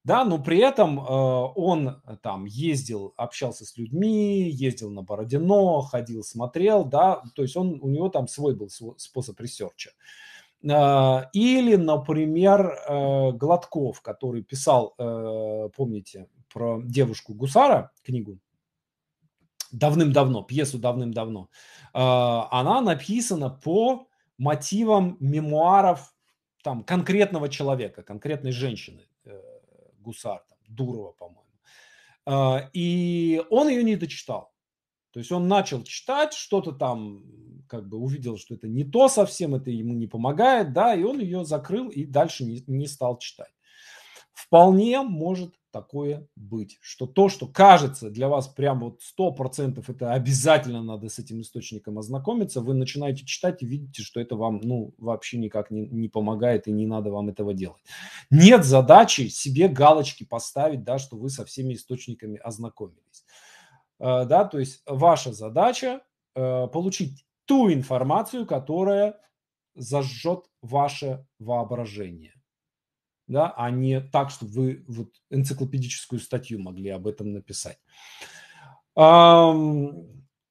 да, но при этом э, он э, там ездил, общался с людьми, ездил на Бородино, ходил, смотрел, да, то есть он, у него там свой был способ ресерча. Э, или, например, э, Гладков, который писал, э, помните, про девушку Гусара книгу, давным-давно, пьесу давным-давно, э, она написана по мотивам мемуаров там конкретного человека, конкретной женщины. Гусар, там, Дурова, по-моему. А, и он ее не дочитал. То есть он начал читать, что-то там как бы увидел, что это не то совсем, это ему не помогает, да, и он ее закрыл и дальше не, не стал читать. Вполне может такое быть, что то, что кажется для вас прям вот сто процентов, это обязательно надо с этим источником ознакомиться, вы начинаете читать и видите, что это вам ну вообще никак не, не помогает и не надо вам этого делать. Нет задачи себе галочки поставить, да, что вы со всеми источниками ознакомились. Э, да, то есть ваша задача э, получить ту информацию, которая зажжет ваше воображение да, а не так, чтобы вы вот энциклопедическую статью могли об этом написать.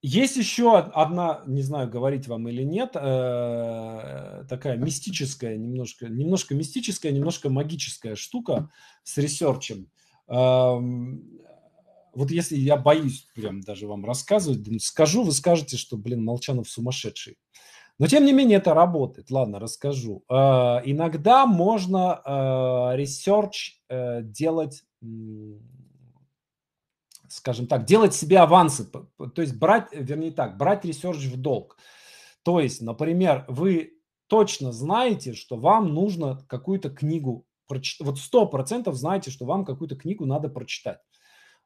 Есть еще одна, не знаю, говорить вам или нет, э, такая мистическая, немножко, немножко мистическая, немножко магическая штука с ресерчем. Вот если я боюсь прям даже вам рассказывать, скажу, вы скажете, что, блин, Молчанов сумасшедший. Но тем не менее это работает. Ладно, расскажу. Э, иногда можно э, ресерч э, делать, скажем так, делать себе авансы, то есть брать, вернее так, брать ресерч в долг. То есть, например, вы точно знаете, что вам нужно какую-то книгу прочитать. Вот сто процентов знаете, что вам какую-то книгу надо прочитать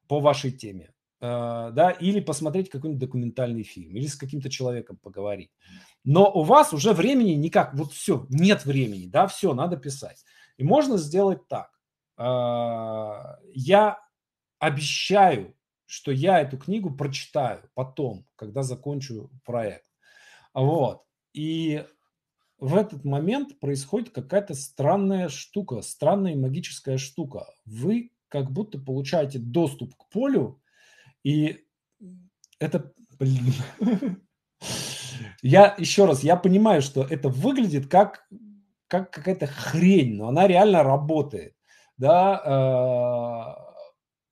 по вашей теме. Э, да, или посмотреть какой-нибудь документальный фильм, или с каким-то человеком поговорить. Но у вас уже времени никак, вот все, нет времени, да, все, надо писать. И можно сделать так. Э, я обещаю, что я эту книгу прочитаю потом, когда закончу проект. Вот. И в этот момент происходит какая-то странная штука, странная магическая штука. Вы как будто получаете доступ к полю, и это, блин. Я еще раз, я понимаю, что это выглядит как, как какая-то хрень, но она реально работает. Да, э,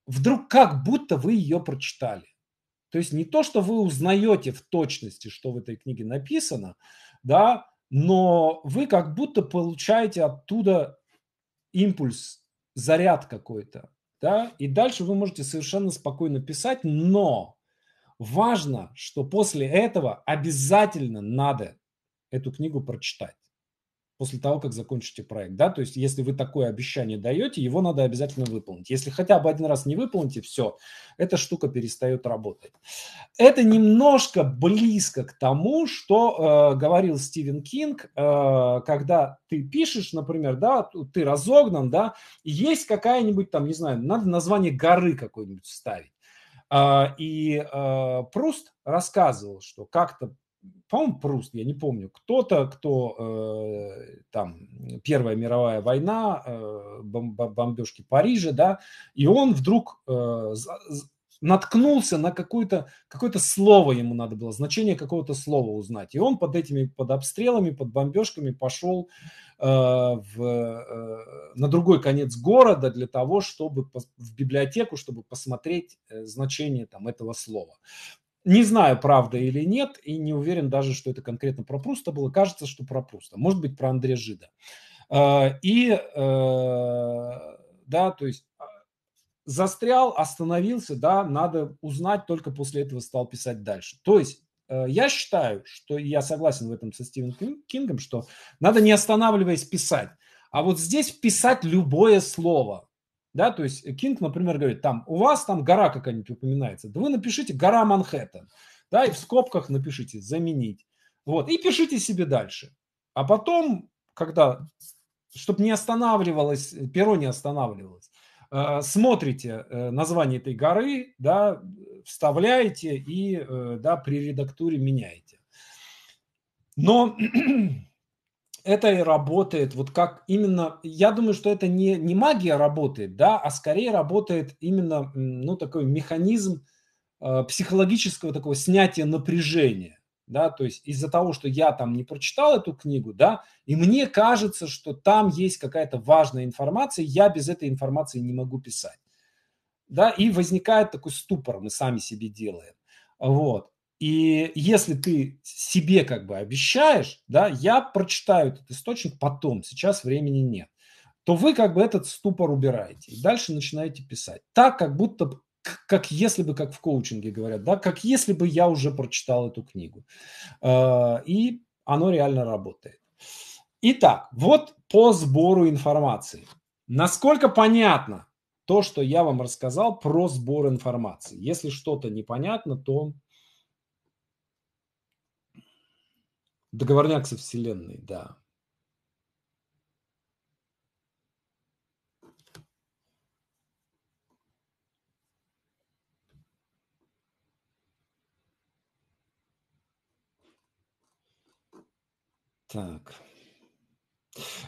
вдруг как будто вы ее прочитали. То есть не то, что вы узнаете в точности, что в этой книге написано, да, но вы как будто получаете оттуда импульс, заряд какой-то. Да? И дальше вы можете совершенно спокойно писать, но важно, что после этого обязательно надо эту книгу прочитать после того, как закончите проект. Да? То есть если вы такое обещание даете, его надо обязательно выполнить. Если хотя бы один раз не выполните, все, эта штука перестает работать. Это немножко близко к тому, что э, говорил Стивен Кинг, э, когда ты пишешь, например, да, ты разогнан, да, есть какая-нибудь там, не знаю, надо название горы какой-нибудь ставить. А, и э, Пруст рассказывал, что как-то по-моему, Пруст, я не помню, кто-то, кто э, там Первая мировая война, э, бомбежки Парижа, да, и он вдруг э, наткнулся на какое-то какое слово ему надо было, значение какого-то слова узнать. И он под этими, под обстрелами, под бомбежками пошел э, в, э, на другой конец города для того, чтобы в библиотеку, чтобы посмотреть э, значение там этого слова. Не знаю, правда или нет, и не уверен даже, что это конкретно про Пруста было. Кажется, что про Пруста. Может быть, про Андрея Жида. А, и, э, да, то есть а, застрял, остановился, да, надо узнать, только после этого стал писать дальше. То есть э, я считаю, что я согласен в этом со Стивеном Кингом, что надо не останавливаясь писать. А вот здесь писать любое слово, да, то есть Кинг, например, говорит, там, у вас там гора какая-нибудь упоминается, да вы напишите гора Манхэттен, да, и в скобках напишите заменить, вот, и пишите себе дальше. А потом, когда, чтобы не останавливалось, перо не останавливалось, э, смотрите э, название этой горы, да, вставляете и, э, да, при редактуре меняете. Но это и работает, вот как именно, я думаю, что это не, не магия работает, да, а скорее работает именно, ну, такой механизм э, психологического такого снятия напряжения, да, то есть из-за того, что я там не прочитал эту книгу, да, и мне кажется, что там есть какая-то важная информация, я без этой информации не могу писать, да, и возникает такой ступор, мы сами себе делаем, вот. И если ты себе как бы обещаешь, да, я прочитаю этот источник потом, сейчас времени нет, то вы как бы этот ступор убираете и дальше начинаете писать. Так, как будто, как если бы, как в коучинге говорят, да, как если бы я уже прочитал эту книгу. Э, и оно реально работает. Итак, вот по сбору информации. Насколько понятно то, что я вам рассказал про сбор информации? Если что-то непонятно, то Договорняк со Вселенной, да. Так.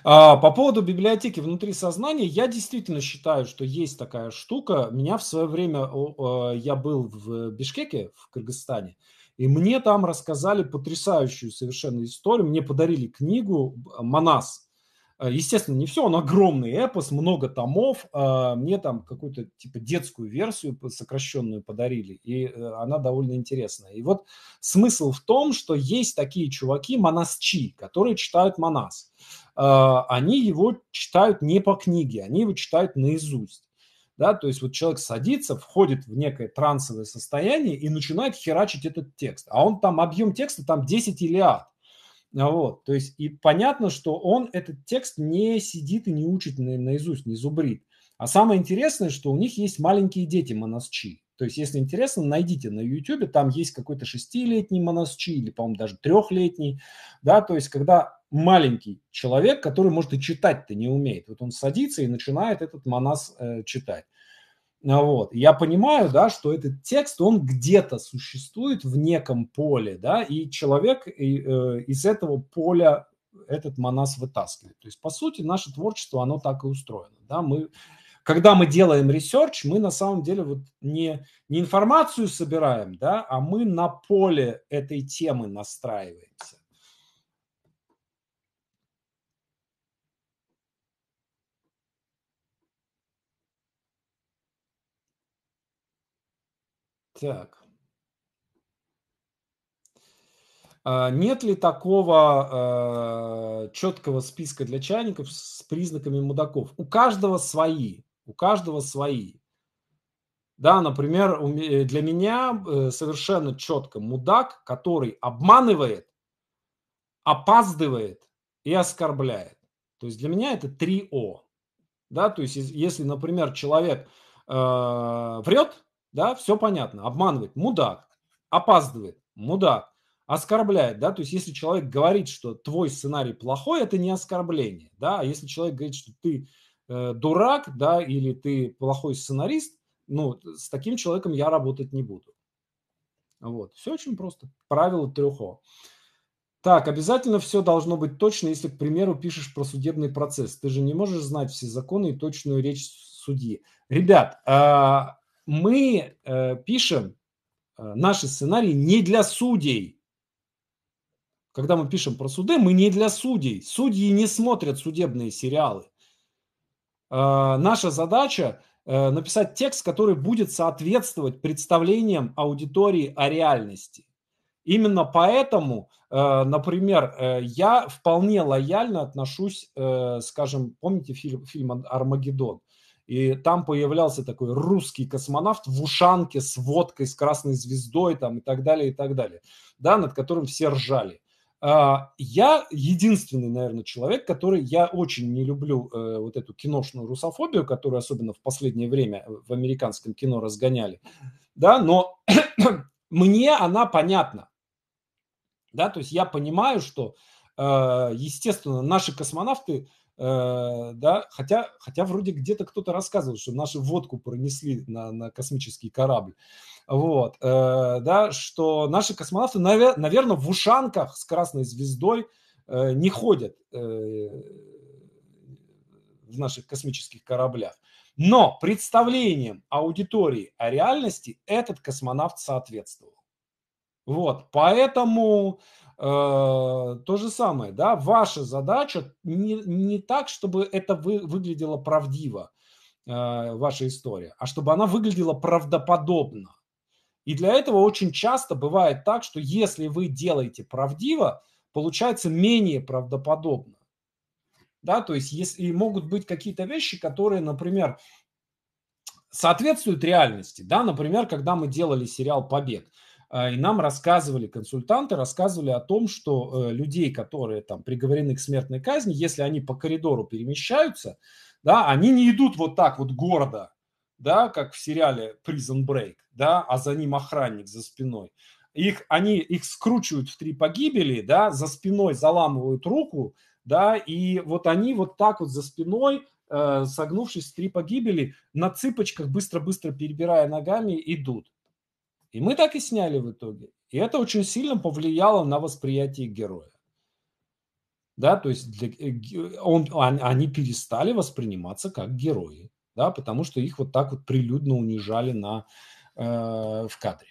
А, по поводу библиотеки внутри сознания, я действительно считаю, что есть такая штука. Меня в свое время, э, я был в Бишкеке, в Кыргызстане, и мне там рассказали потрясающую совершенно историю. Мне подарили книгу э, «Манас». Э, естественно, не все, он огромный эпос, много томов. Э, мне там какую-то типа детскую версию сокращенную подарили, и она довольно интересная. И вот смысл в том, что есть такие чуваки, монасчи, которые читают монас. Они его читают не по книге, они его читают наизусть да, то есть вот человек садится, входит в некое трансовое состояние и начинает херачить этот текст, а он там, объем текста там 10 илиад, вот, то есть и понятно, что он этот текст не сидит и не учит наизусть, не зубрит, а самое интересное, что у них есть маленькие дети монасчи, то есть, если интересно, найдите на YouTube, там есть какой-то шестилетний моносчи или, по-моему, даже трехлетний, да, то есть, когда маленький человек, который, может, и читать-то не умеет, вот он садится и начинает этот монас э, читать. А вот. Я понимаю, да, что этот текст, он где-то существует в неком поле, да, и человек э, из этого поля этот монас вытаскивает. То есть, по сути, наше творчество, оно так и устроено, да, мы когда мы делаем ресерч, мы на самом деле вот не, не информацию собираем, да, а мы на поле этой темы настраиваемся. Так. А, нет ли такого э, четкого списка для чайников с признаками мудаков? У каждого свои. У каждого свои. Да, например, э, для меня э, совершенно четко мудак, который обманывает, опаздывает и оскорбляет. То есть для меня это три О. Да, то есть если, например, человек э, врет, да, все понятно, обманывает, мудак, опаздывает, мудак, оскорбляет, да, то есть если человек говорит, что твой сценарий плохой, это не оскорбление, да, а если человек говорит, что ты Э, дурак, да, или ты плохой сценарист, ну, с таким человеком я работать не буду. Вот, все очень просто. Правило трехо. Так, обязательно все должно быть точно, если, к примеру, пишешь про судебный процесс. Ты же не можешь знать все законы и точную речь судьи. Ребят, э, мы э, пишем наши сценарии не для судей. Когда мы пишем про суды, мы не для судей. Судьи не смотрят судебные сериалы. Э, наша задача э, написать текст, который будет соответствовать представлениям аудитории о реальности. Именно поэтому, э, например, я вполне лояльно отношусь, скажем, помните фильм, фильм «Армагеддон»? И там появлялся такой русский космонавт в ушанке с водкой, с красной звездой там, и так далее, и так далее, да, над которым все ржали. А, я единственный, наверное, человек, который я очень не люблю э, вот эту киношную русофобию, которую особенно в последнее время в американском кино разгоняли, да, но мне она понятна, да, то есть я понимаю, что, э, естественно, наши космонавты Э, да, хотя, хотя вроде где-то кто-то рассказывал, что наши водку пронесли на, на космический корабль, вот, э, да, что наши космонавты, навер, наверное, в ушанках с красной звездой э, не ходят в наших космических кораблях. Но представлением аудитории о реальности этот космонавт соответствовал. Вот, поэтому э, то же самое, да, ваша задача не, не так, чтобы это вы, выглядело правдиво, э, ваша история, а чтобы она выглядела правдоподобно. И для этого очень часто бывает так, что если вы делаете правдиво, получается менее правдоподобно. Да, то есть если могут быть какие-то вещи, которые, например, соответствуют реальности. Да, например, когда мы делали сериал «Побег», Э, и нам рассказывали, консультанты рассказывали о том, что э, людей, которые там приговорены к смертной казни, если они по коридору перемещаются, да, они не идут вот так вот гордо, да, как в сериале Prison Break, да, а за ним охранник за спиной. Их, они их скручивают в три погибели, да, за спиной заламывают руку, да, и вот они вот так вот за спиной э, согнувшись в три погибели, на цыпочках, быстро-быстро перебирая ногами, идут. И мы так и сняли в итоге. И это очень сильно повлияло на восприятие героя. Да, то есть для, э, он, они перестали восприниматься как герои, да, потому что их вот так вот прилюдно унижали на, э, в кадре.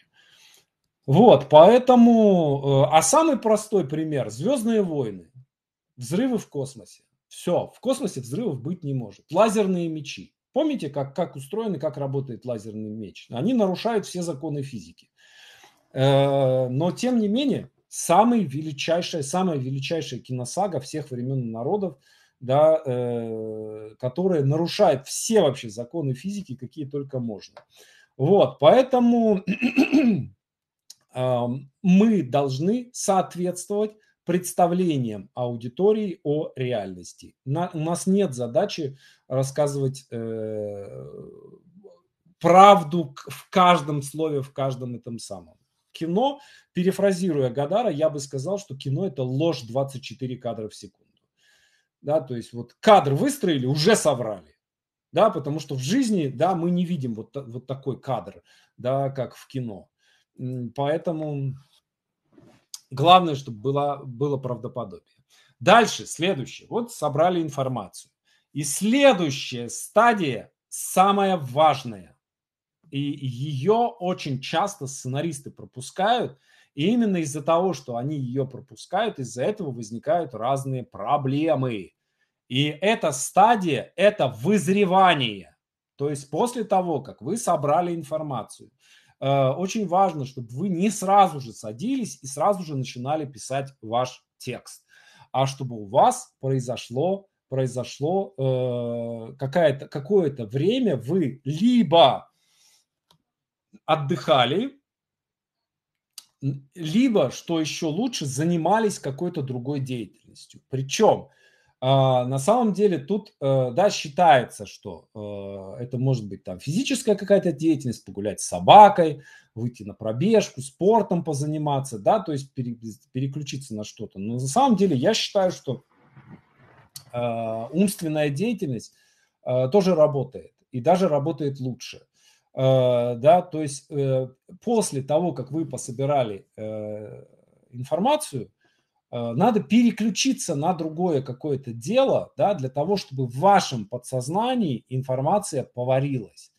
Вот, поэтому... Э, а самый простой пример – «Звездные войны». Взрывы в космосе. Все, в космосе взрывов быть не может. Лазерные мечи. Помните, как, как устроен и как работает лазерный меч? Они нарушают все законы физики. Э, но, тем не менее, самая величайшая, самая величайшая киносага всех времен и народов, да, э, которая нарушает все вообще законы физики, какие только можно. Вот, поэтому эм, мы должны соответствовать представлениям аудитории о реальности. На, у нас нет задачи рассказывать э, правду в каждом слове, в каждом этом самом. Кино, перефразируя Гадара, я бы сказал, что кино – это ложь 24 кадра в секунду. Да, то есть вот кадр выстроили, уже соврали. Да, потому что в жизни, да, мы не видим вот, вот такой кадр, да, как в кино. Поэтому главное, чтобы было, было правдоподобие. Дальше, следующее. Вот собрали информацию. И следующая стадия самая важная. И ее очень часто сценаристы пропускают. И именно из-за того, что они ее пропускают, из-за этого возникают разные проблемы. И эта стадия – это вызревание. То есть после того, как вы собрали информацию, э, очень важно, чтобы вы не сразу же садились и сразу же начинали писать ваш текст, а чтобы у вас произошло произошло э, какое-то какое время вы либо отдыхали, либо, что еще лучше, занимались какой-то другой деятельностью. Причем, а, на самом деле тут, э, да, считается, что э, это может быть там физическая какая-то деятельность, погулять с собакой, выйти на пробежку, спортом позаниматься, да, то есть переключиться на что-то. Но на самом деле я считаю, что Э, умственная деятельность э, тоже работает и даже работает лучше. Э, да, то есть после того, как вы пособирали информацию, надо переключиться на другое какое-то дело, да, для того, чтобы в вашем подсознании информация поварилась.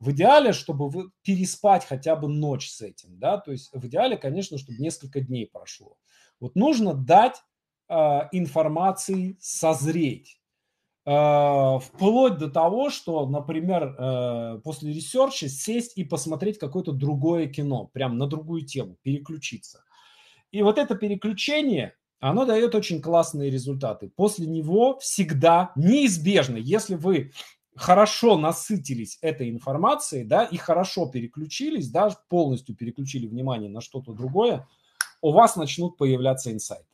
В идеале, чтобы вы переспать хотя бы ночь с этим, да, то есть в идеале, конечно, чтобы несколько дней прошло. Вот нужно дать Э, информации созреть. Э, вплоть до того, что, например, э, после ресерча сесть и посмотреть какое-то другое кино, прям на другую тему, переключиться. И вот это переключение, оно дает очень классные результаты. После него всегда неизбежно, если вы хорошо насытились этой информацией, да, и хорошо переключились, да, полностью переключили внимание на что-то другое, у вас начнут появляться инсайты.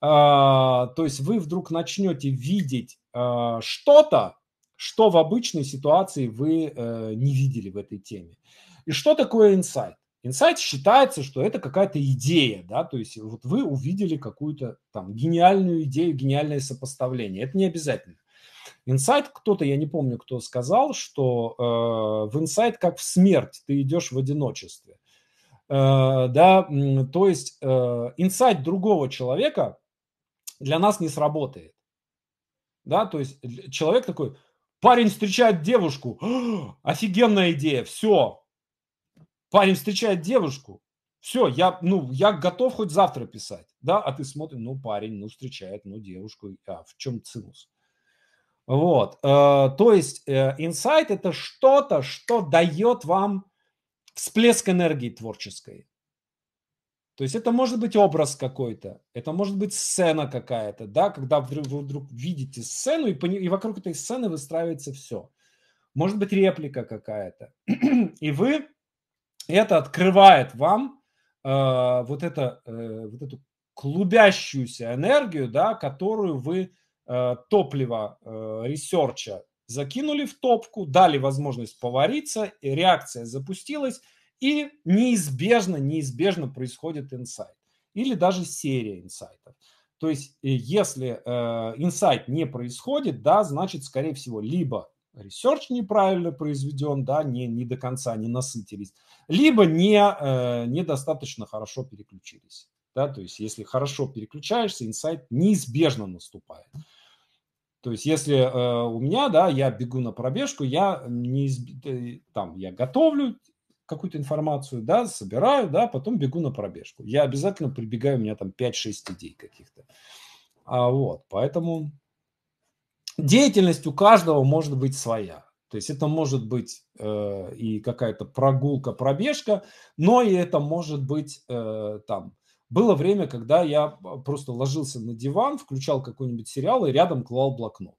А, то есть вы вдруг начнете видеть а, что-то, что в обычной ситуации вы э, не видели в этой теме. И что такое инсайт? Инсайт считается, что это какая-то идея, да, то есть вот вы увидели какую-то там гениальную идею, гениальное сопоставление. Это не обязательно. Инсайт, кто-то, я не помню, кто сказал, что э, в инсайт как в смерть ты идешь в одиночестве. Э, да, то есть э, инсайт э, другого человека для нас не сработает. Да, то есть человек такой, парень встречает девушку, офигенная идея, все. Парень встречает девушку, все, я, ну, я готов хоть завтра писать, да, а ты смотришь, ну, парень, ну, встречает, ну, девушку, а в чем цинус? Вот, э, то есть э, инсайт – это что-то, что дает вам всплеск энергии творческой. То есть это может быть образ какой-то, это может быть сцена какая-то, да, когда вы вдруг видите сцену, и, пони... и вокруг этой сцены выстраивается все. Может быть реплика какая-то. И вы, это открывает вам э, вот, это, э, вот эту клубящуюся энергию, да, которую вы э, топливо э, ресерча закинули в топку, дали возможность повариться, и реакция запустилась – и неизбежно, неизбежно происходит инсайт или даже серия инсайтов. То есть, э, если э, инсайт не происходит, да, значит, скорее всего, либо ресерч неправильно произведен, да, не, не до конца не насытились, либо не, э, недостаточно хорошо переключились. Да, то есть, если хорошо переключаешься, инсайт неизбежно наступает. То есть, если э, у меня, да, я бегу на пробежку, я не, э, там, я готовлю какую-то информацию, да, собираю, да, потом бегу на пробежку. Я обязательно прибегаю, у меня там 5-6 идей каких-то. А вот, поэтому деятельность у каждого может быть своя. То есть это может быть э, и какая-то прогулка, пробежка, но и это может быть э, там. Было время, когда я просто ложился на диван, включал какой-нибудь сериал и рядом клал блокнот.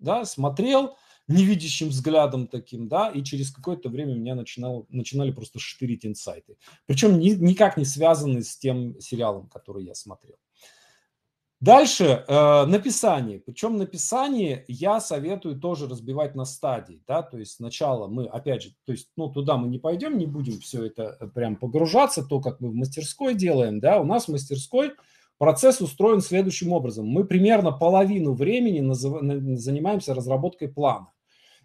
Да, смотрел, невидящим взглядом таким, да, и через какое-то время меня начинало, начинали просто штырить инсайты. Причем ни, никак не связаны с тем сериалом, который я смотрел. Дальше э, написание. Причем написание я советую тоже разбивать на стадии. Да? То есть сначала мы, опять же, то есть, ну, туда мы не пойдем, не будем все это э, прям погружаться, то, как мы в мастерской делаем. Да? У нас в мастерской Процесс устроен следующим образом. Мы примерно половину времени занимаемся разработкой плана.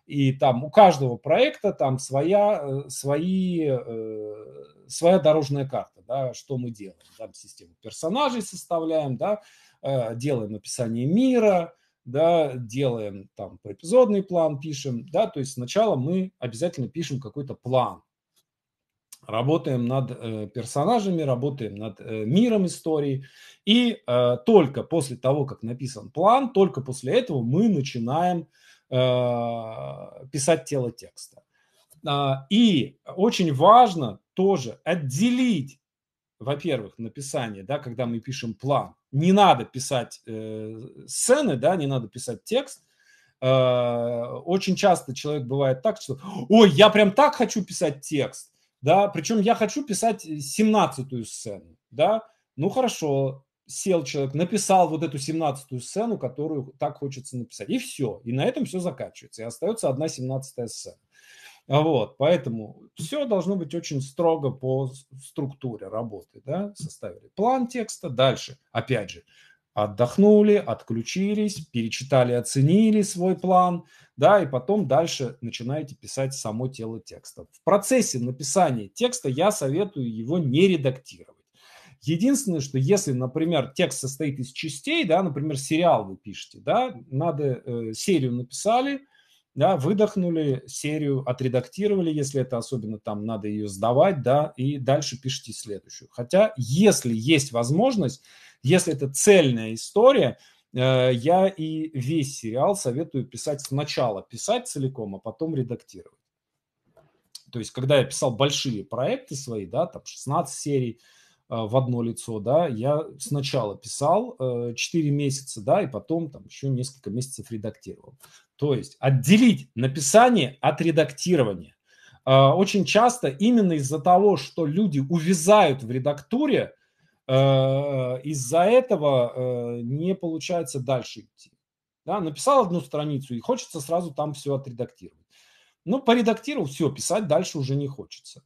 И там у каждого проекта там своя, э, свои, э, своя дорожная карта, да, что мы делаем. Там систему персонажей составляем, да, э, делаем описание мира, да, делаем там эпизодный план, пишем, да, то есть сначала мы обязательно пишем какой-то план, работаем над э, персонажами, работаем над э, миром истории. И э, только после того, как написан план, только после этого мы начинаем писать тело текста. А, и очень важно тоже отделить, во-первых, написание, да, когда мы пишем план. Не надо писать сцены, да, не надо писать текст, очень часто человек бывает так, что «Ой, я прям так хочу писать текст, да, причем я хочу писать 17-ю э, сцену, да, ну хорошо, сел человек, написал вот эту 17-ю сцену, которую так хочется написать, и все, и на этом все заканчивается, и остается одна 17-я сцена. А вот, поэтому все должно быть очень строго по структуре работы, да, составили план текста, дальше, опять же, отдохнули, отключились, перечитали, оценили свой план, да, и потом дальше начинаете писать само тело текста. В процессе написания текста я советую его не редактировать. Единственное, что если, например, текст состоит из частей, да, например, сериал вы пишете, да, надо э, серию написали, да, выдохнули серию, отредактировали, если это особенно там надо ее сдавать, да, и дальше пишите следующую. Хотя, если есть возможность, если это цельная история, э, я и весь сериал советую писать сначала, писать целиком, а потом редактировать. То есть, когда я писал большие проекты свои, да, там 16 серий э, в одно лицо, да, я сначала писал 4 э, месяца, да, и потом там еще несколько месяцев редактировал. То есть отделить написание от редактирования. Очень часто именно из-за того, что люди увязают в редактуре, Э, из-за этого э, не получается дальше идти. Да, написал одну страницу и хочется сразу там все отредактировать. Ну, поредактировал, все, писать дальше уже не хочется.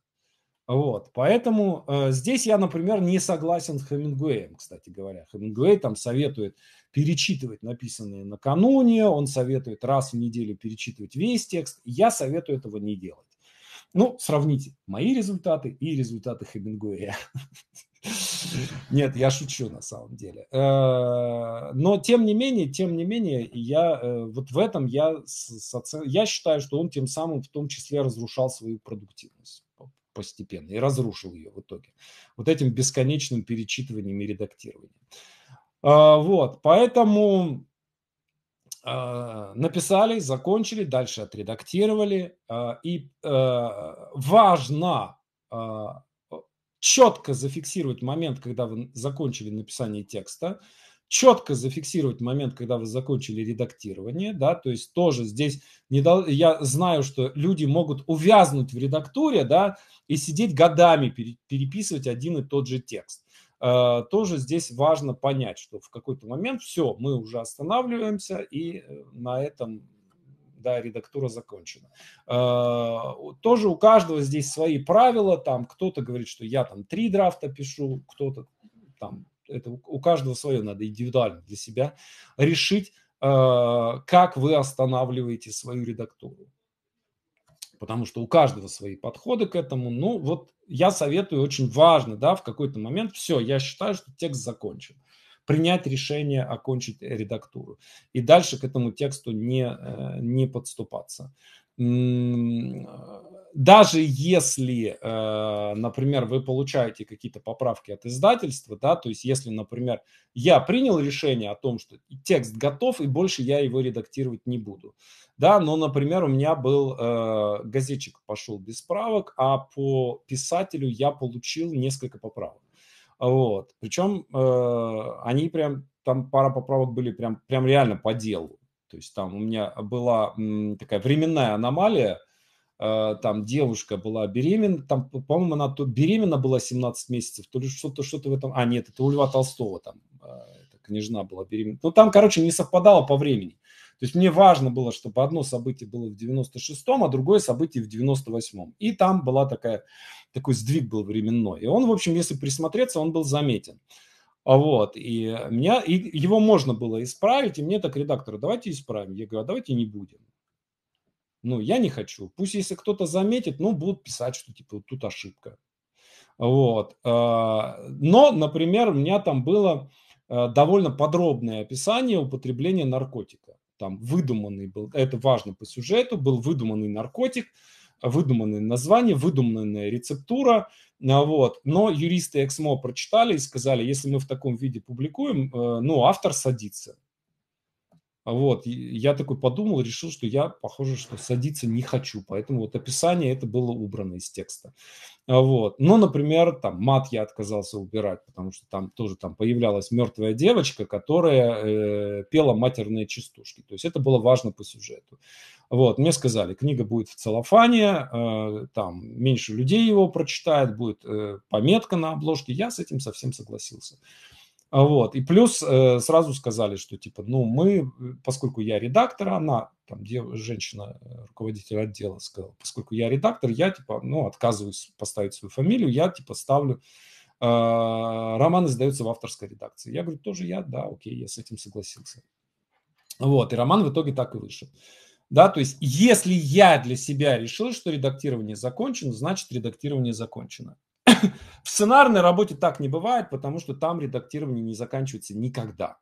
Вот, поэтому э, здесь я, например, не согласен с Хемингуэем, кстати говоря. Хемингуэй там советует перечитывать написанное накануне, он советует раз в неделю перечитывать весь текст. Я советую этого не делать. Ну, сравните мои результаты и результаты Хемингуэя. Нет, я шучу на самом деле. Э, но тем не менее, тем не менее, я э, вот в этом я, я считаю, что он тем самым в том числе разрушал свою продуктивность постепенно и разрушил ее в итоге. Вот этим бесконечным перечитыванием и редактированием. Э, вот, поэтому написали, закончили, дальше отредактировали. И важно четко зафиксировать момент, когда вы закончили написание текста, четко зафиксировать момент, когда вы закончили редактирование, да, то есть тоже здесь не дол... я знаю, что люди могут увязнуть в редактуре, да, и сидеть годами переписывать один и тот же текст. Э, тоже здесь важно понять, что в какой-то момент все, мы уже останавливаемся и э, на этом да, редактура закончена. А, тоже у каждого здесь свои правила, там кто-то говорит, что я там три драфта пишу, кто-то там, это у каждого свое, надо индивидуально для себя решить, а, как вы останавливаете свою редактуру. Потому что у каждого свои подходы к этому. Ну, вот я советую, очень важно, да, в какой-то момент, все, я считаю, что текст закончен принять решение окончить редактуру и дальше к этому тексту не, э, не подступаться. Даже если, э, например, вы получаете какие-то поправки от издательства, да, то есть если, например, я принял решение о том, что текст готов и больше я его редактировать не буду, да, но, например, у меня был э, газетчик пошел без справок, а по писателю я получил несколько поправок вот. Причем э, они прям, там пара поправок были прям, прям реально по делу. То есть там у меня была м, такая временная аномалия, э, там девушка была беременна, там, по-моему, она то беременна была 17 месяцев, то ли что-то что-то в этом... А, нет, это у Льва Толстого там, э, княжна была беременна. Ну, там, короче, не совпадало по времени. То есть мне важно было, чтобы одно событие было в 96-м, а другое событие в 98-м. И там была такая, такой сдвиг был временной. И он, в общем, если присмотреться, он был заметен. А вот, и меня, и его можно было исправить, и мне так редактор, давайте исправим. Я говорю, а давайте не будем. Ну, я не хочу. Пусть, если кто-то заметит, ну, будут писать, что, типа, вот тут ошибка. Вот. Э, но, например, у меня там было э, довольно подробное описание употребления наркотика там выдуманный был, это важно по сюжету, был выдуманный наркотик, выдуманное название, выдуманная рецептура, а, вот. Но юристы Эксмо прочитали и сказали, если мы в таком виде публикуем, э, ну, автор садится. Вот, я такой подумал, решил, что я, похоже, что садиться не хочу, поэтому вот описание это было убрано из текста. А вот. Но, ну, например, там мат я отказался убирать, потому что там тоже там появлялась мертвая девочка, которая э, пела матерные частушки. То есть это было важно по сюжету. Вот, мне сказали, книга будет в целлофане, э, там меньше людей его прочитает, будет э, пометка на обложке. Я с этим совсем согласился. А вот. И плюс э, сразу сказали, что типа, ну, мы, поскольку я редактор, она, там, дев, женщина, э, руководитель отдела сказала, поскольку я редактор, я, типа, ну, отказываюсь поставить свою фамилию, я, типа, ставлю э, роман издается в авторской редакции. Я говорю, тоже я, да, окей, я с этим согласился. Вот, и роман в итоге так и вышел. Да, то есть, если я для себя решил, что редактирование закончено, значит, редактирование закончено. в сценарной работе так не бывает, потому что там редактирование не заканчивается никогда.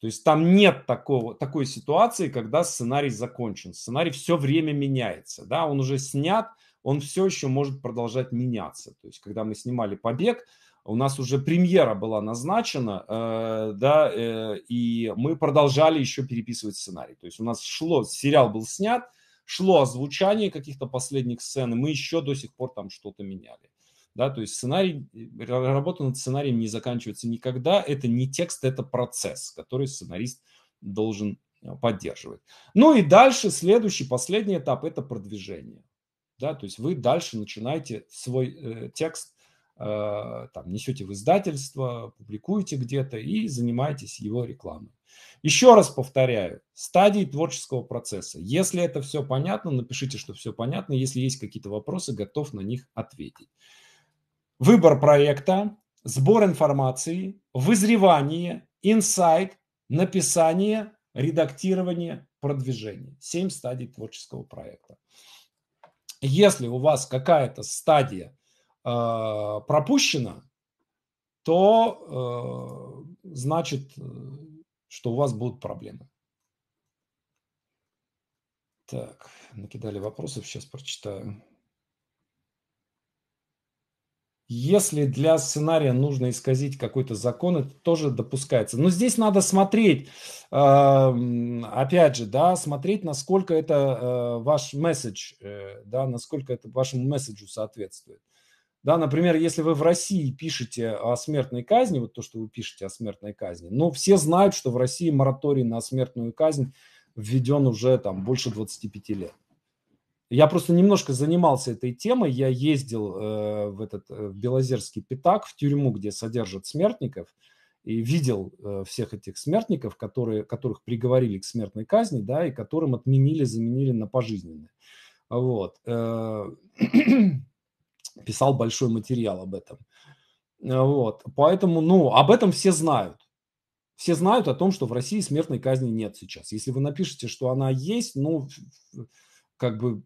То есть там нет такого, такой ситуации, когда сценарий закончен. Сценарий все время меняется. Да? Он уже снят, он все еще может продолжать меняться. То есть когда мы снимали «Побег», у нас уже премьера была назначена, э, да, э, и мы продолжали еще переписывать сценарий. То есть у нас шло, сериал был снят, шло озвучание каких-то последних сцен, и мы еще до сих пор там что-то меняли. Да, то есть сценарий, э, работа над сценарием не заканчивается никогда. Это не текст, это процесс, который сценарист должен э, поддерживать. Ну и дальше следующий, последний этап – это продвижение. Да, то есть вы дальше начинаете свой э, текст, э, там, несете в издательство, публикуете где-то и занимаетесь его рекламой. Еще раз повторяю, стадии творческого процесса. Если это все понятно, напишите, что все понятно. Если есть какие-то вопросы, готов на них ответить выбор проекта, сбор информации, вызревание, инсайт, написание, редактирование, продвижение. Семь стадий творческого проекта. Если у вас какая-то стадия э, пропущена, то э, значит, э, что у вас будут проблемы. Так, накидали вопросы, сейчас прочитаю. Если для сценария нужно исказить какой-то закон, это тоже допускается. Но здесь надо смотреть, эм, опять же, да, смотреть, насколько это э, ваш месседж, э, да, насколько это вашему месседжу соответствует. Да, например, если вы в России пишете о смертной казни, вот то, что вы пишете о смертной казни, но ну, все знают, что в России мораторий на смертную казнь введен уже там больше 25 лет. Я просто немножко занимался этой темой. Я ездил э, в этот э, в Белозерский пятак, в тюрьму, где содержат смертников, и видел э, всех этих смертников, которые, которых приговорили к смертной казни, да, и которым отменили, заменили на пожизненное. Вот. Э, писал большой материал об этом. Вот. Поэтому, ну, об этом все знают. Все знают о том, что в России смертной казни нет сейчас. Если вы напишете, что она есть, ну, как бы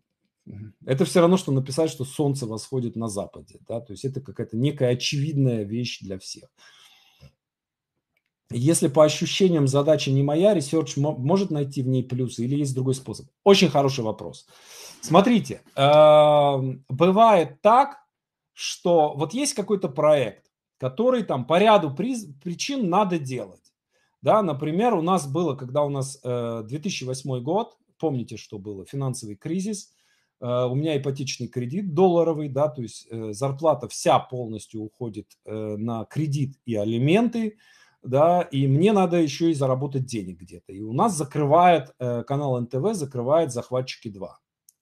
это все равно, что написать, что солнце восходит на западе. Да? То есть это какая-то некая очевидная вещь для всех. Если по ощущениям задача не моя, ресерч может найти в ней плюсы или есть другой способ? Очень хороший вопрос. Смотрите, эм, бывает так, что вот есть какой-то проект, который там по ряду причин надо делать. Да, например, у нас было, когда у нас 2008 э, год, помните, что было, финансовый кризис – Э, у меня ипотечный кредит долларовый, да, то есть э, зарплата вся полностью уходит э, на кредит и алименты, да, и мне надо еще и заработать денег где-то. И у нас закрывает, канал НТВ закрывает «Захватчики 2»,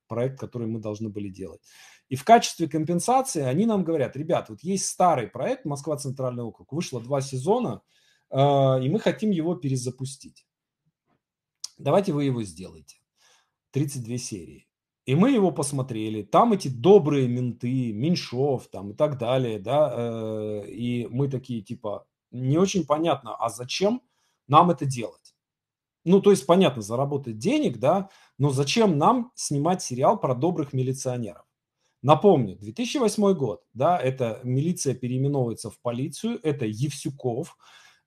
проект, который мы должны были делать. И в качестве компенсации они нам говорят, ребят, вот есть старый проект «Москва Центральный округ», вышло два сезона, и мы хотим его перезапустить. Давайте вы его сделаете. 32 серии. И мы его посмотрели. Там эти добрые менты, Меньшов там и так далее, да, э, и мы такие типа, не очень понятно, а зачем нам это делать? Ну, то есть, понятно, заработать денег, да, но зачем нам снимать сериал про добрых милиционеров? Напомню, 2008 год, да, это милиция переименовывается в полицию, это Евсюков,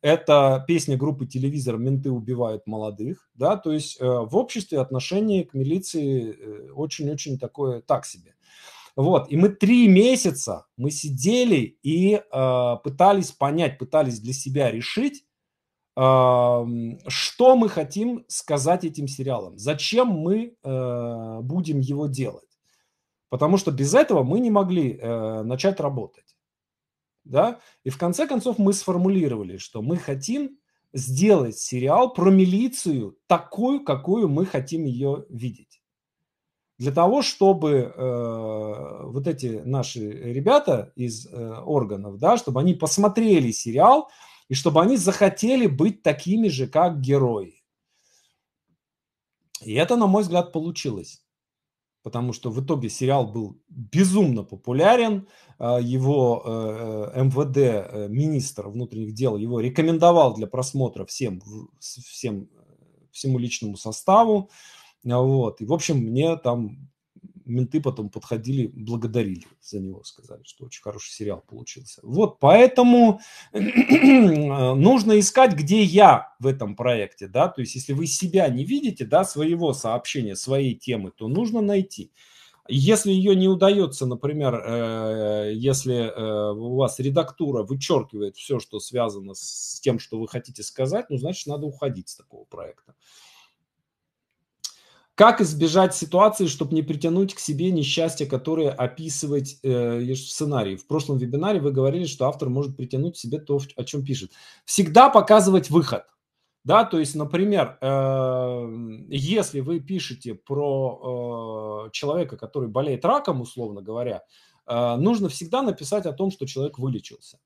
это песня группы «Телевизор. Менты убивают молодых». Да? То есть э, в обществе отношение к милиции э, очень-очень такое так себе. Вот, и мы три месяца мы сидели и э, пытались понять, пытались для себя решить, эм, что мы хотим сказать этим сериалом, зачем мы э, будем его делать. Потому что без этого мы не могли начать работать да, и в конце концов мы сформулировали, что мы хотим сделать сериал про милицию такую, какую мы хотим ее видеть. Для того, чтобы э, вот эти наши ребята из э, органов, да, чтобы они посмотрели сериал и чтобы они захотели быть такими же, как герои. И это, на мой взгляд, получилось потому что в итоге сериал был безумно популярен, а, его э, э, МВД, э, министр внутренних дел, его рекомендовал для просмотра всем, всем всему личному составу, а, вот, и, в общем, мне там менты потом подходили, благодарили за него, сказали, что очень хороший сериал получился. Вот поэтому э, нужно искать, где я в этом проекте, да, то есть если вы себя не видите, да, своего сообщения, своей темы, то нужно найти. Если ее не удается, например, э, если э, у вас редактура вычеркивает все, что связано с тем, что вы хотите сказать, ну, значит, надо уходить с такого проекта. Как избежать ситуации, чтобы не притянуть к себе несчастье, которое описывать э, в сценарии? В прошлом вебинаре вы говорили, что автор может притянуть к себе то, о чем пишет. Всегда показывать выход. Да, то есть, например, э, если вы пишете про э, человека, который болеет раком, условно говоря, э, нужно всегда написать о том, что человек вылечился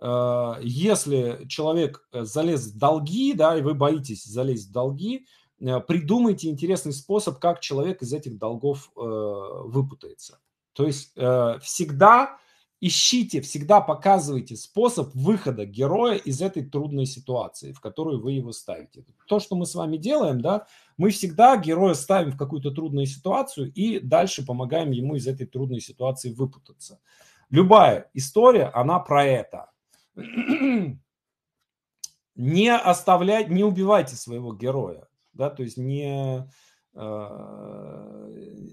э, если человек э, залез в долги, да, и вы боитесь залезть в долги, Э, придумайте интересный способ, как человек из этих долгов э, выпутается. То есть э, всегда ищите, всегда показывайте способ выхода героя из этой трудной ситуации, в которую вы его ставите. То, что мы с вами делаем, да, мы всегда героя ставим в какую-то трудную ситуацию и дальше помогаем ему из этой трудной ситуации выпутаться. Любая история, она про это. Не оставляйте, не убивайте своего героя да, то есть а,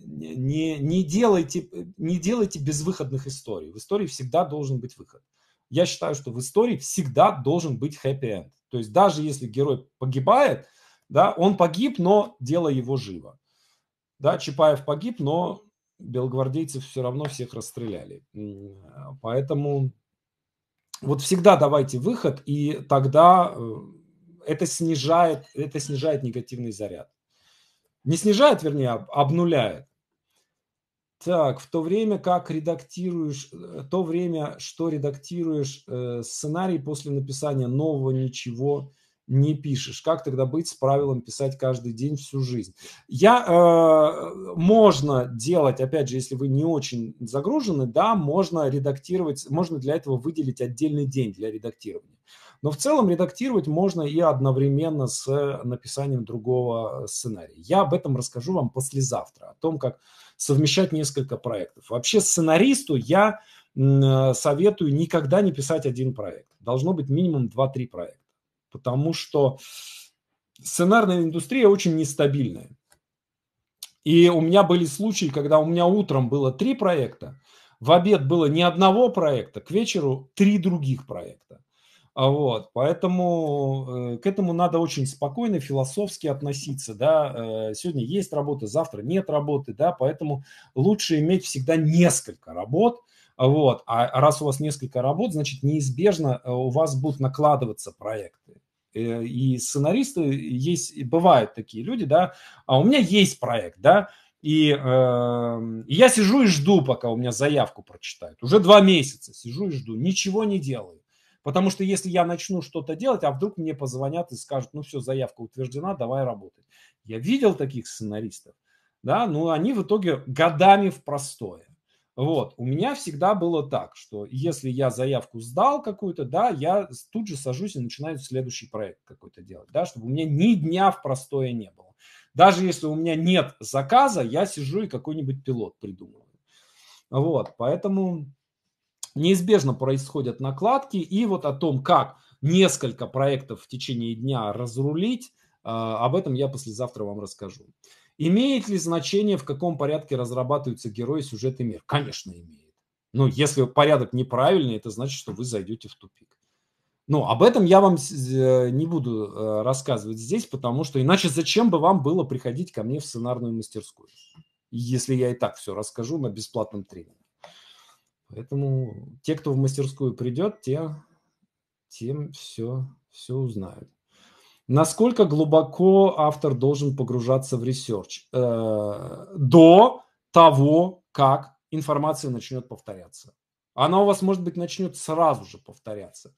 не, не, не, делайте, не делайте безвыходных историй. В истории всегда должен быть выход. Я считаю, что в истории всегда должен быть хэппи-энд. То есть даже если герой погибает, да, он погиб, но дело его живо. Да, Чапаев погиб, но белогвардейцы все равно всех расстреляли. А, поэтому вот всегда давайте выход, и тогда э, это снижает, это снижает негативный заряд. Не снижает, вернее, а обнуляет. Так, в то время как редактируешь, э, то время, что редактируешь э, сценарий после написания нового ничего не пишешь. Как тогда быть с правилом писать каждый день всю жизнь? Я, э, можно делать, опять же, если вы не очень загружены, да, можно редактировать, можно для этого выделить отдельный день для редактирования. Но в целом редактировать можно и одновременно с э, написанием другого э, сценария. Я об этом расскажу вам послезавтра, о том, как совмещать несколько проектов. Вообще сценаристу я э, советую никогда не писать один проект. Должно быть минимум 2-3 проекта. Потому что сценарная индустрия очень нестабильная. И у меня были случаи, когда у меня утром было три проекта, в обед было ни одного проекта, к вечеру три других проекта. А вот, поэтому э, к этому надо очень спокойно, философски относиться, да, э, сегодня есть работа, завтра нет работы, да, поэтому лучше иметь всегда несколько работ, вот, а раз у вас несколько работ, значит, неизбежно э, у вас будут накладываться проекты, и сценаристы есть, бывают такие люди, да, а у меня есть проект, да, и, э, и я сижу и жду, пока у меня заявку прочитают. Уже два месяца сижу и жду, ничего не делаю. Потому что если я начну что-то делать, а вдруг мне позвонят и скажут, ну все, заявка утверждена, давай работать. Я видел таких сценаристов, да, но они в итоге годами в простое. Вот, у меня всегда было так, что если я заявку сдал какую-то, да, я тут же сажусь и начинаю следующий проект какой-то делать, да, чтобы у меня ни дня в простое не было. Даже если у меня нет заказа, я сижу и какой-нибудь пилот придумываю. Вот, поэтому неизбежно происходят накладки, и вот о том, как несколько проектов в течение дня разрулить, а, об этом я послезавтра вам расскажу. Имеет ли значение, в каком порядке разрабатываются герои, сюжет и мир? Конечно, имеет. Но ну, если порядок неправильный, это значит, что вы зайдете в тупик. Ну, об этом я вам э, не буду э, рассказывать здесь, потому что иначе зачем бы вам было приходить ко мне в сценарную мастерскую, если я и так все расскажу на бесплатном тренинге. Поэтому те, кто в мастерскую придет, те, тем все, все узнают. Насколько глубоко автор должен погружаться в ресерч? Э, до того, как информация начнет повторяться. Она у вас, может быть, начнет сразу же повторяться.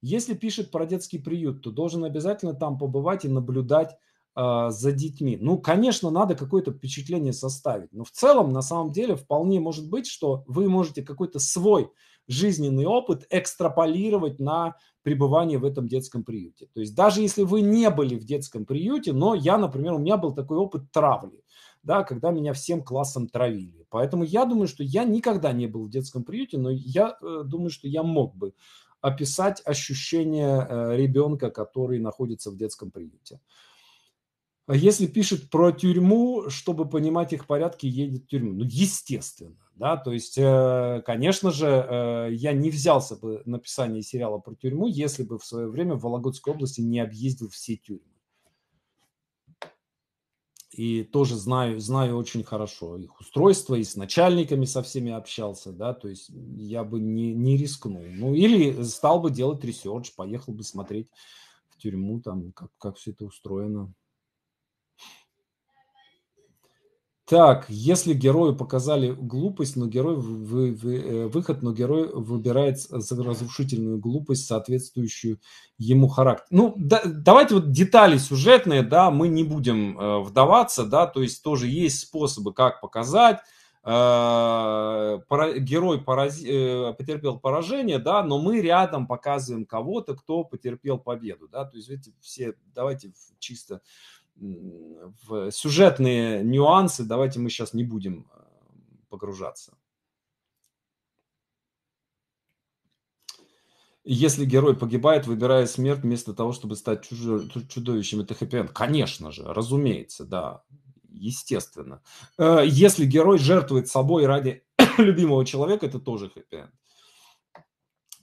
Если пишет про детский приют, то должен обязательно там побывать и наблюдать а, за детьми. Ну, конечно, надо какое-то впечатление составить, но в целом, на самом деле, вполне может быть, что вы можете какой-то свой жизненный опыт экстраполировать на пребывание в этом детском приюте. То есть даже если вы не были в детском приюте, но я, например, у меня был такой опыт травли, да, когда меня всем классом травили. Поэтому я думаю, что я никогда не был в детском приюте, но я э, думаю, что я мог бы описать ощущение э, ребенка, который находится в детском приюте. А если пишет про тюрьму, чтобы понимать их порядки, едет в тюрьму. Ну, естественно, да, то есть, э, конечно же, э, я не взялся бы написание сериала про тюрьму, если бы в свое время в Вологодской области не объездил все тюрьмы. И тоже знаю, знаю очень хорошо их устройство, и с начальниками со всеми общался, да, то есть я бы не, не рискнул. Ну, или стал бы делать ресерч, поехал бы смотреть в тюрьму, там, как, как все это устроено. Так, если герою показали глупость, но герой вы, вы, э, выход, но герой выбирает разрушительную глупость, соответствующую ему характер. Ну, да, давайте вот детали сюжетные, да, мы не будем э, вдаваться, да, то есть тоже есть способы, как показать. Э, пара, герой порази, э, потерпел поражение, да, но мы рядом показываем кого-то, кто потерпел победу, да, то есть эти все, давайте чисто в сюжетные нюансы давайте мы сейчас не будем э, погружаться. Если герой погибает, выбирая смерть вместо того, чтобы стать чужо- чудовищем, это хэппи Конечно же, разумеется, да, естественно. Э, если герой жертвует собой ради любимого человека, это тоже хэппи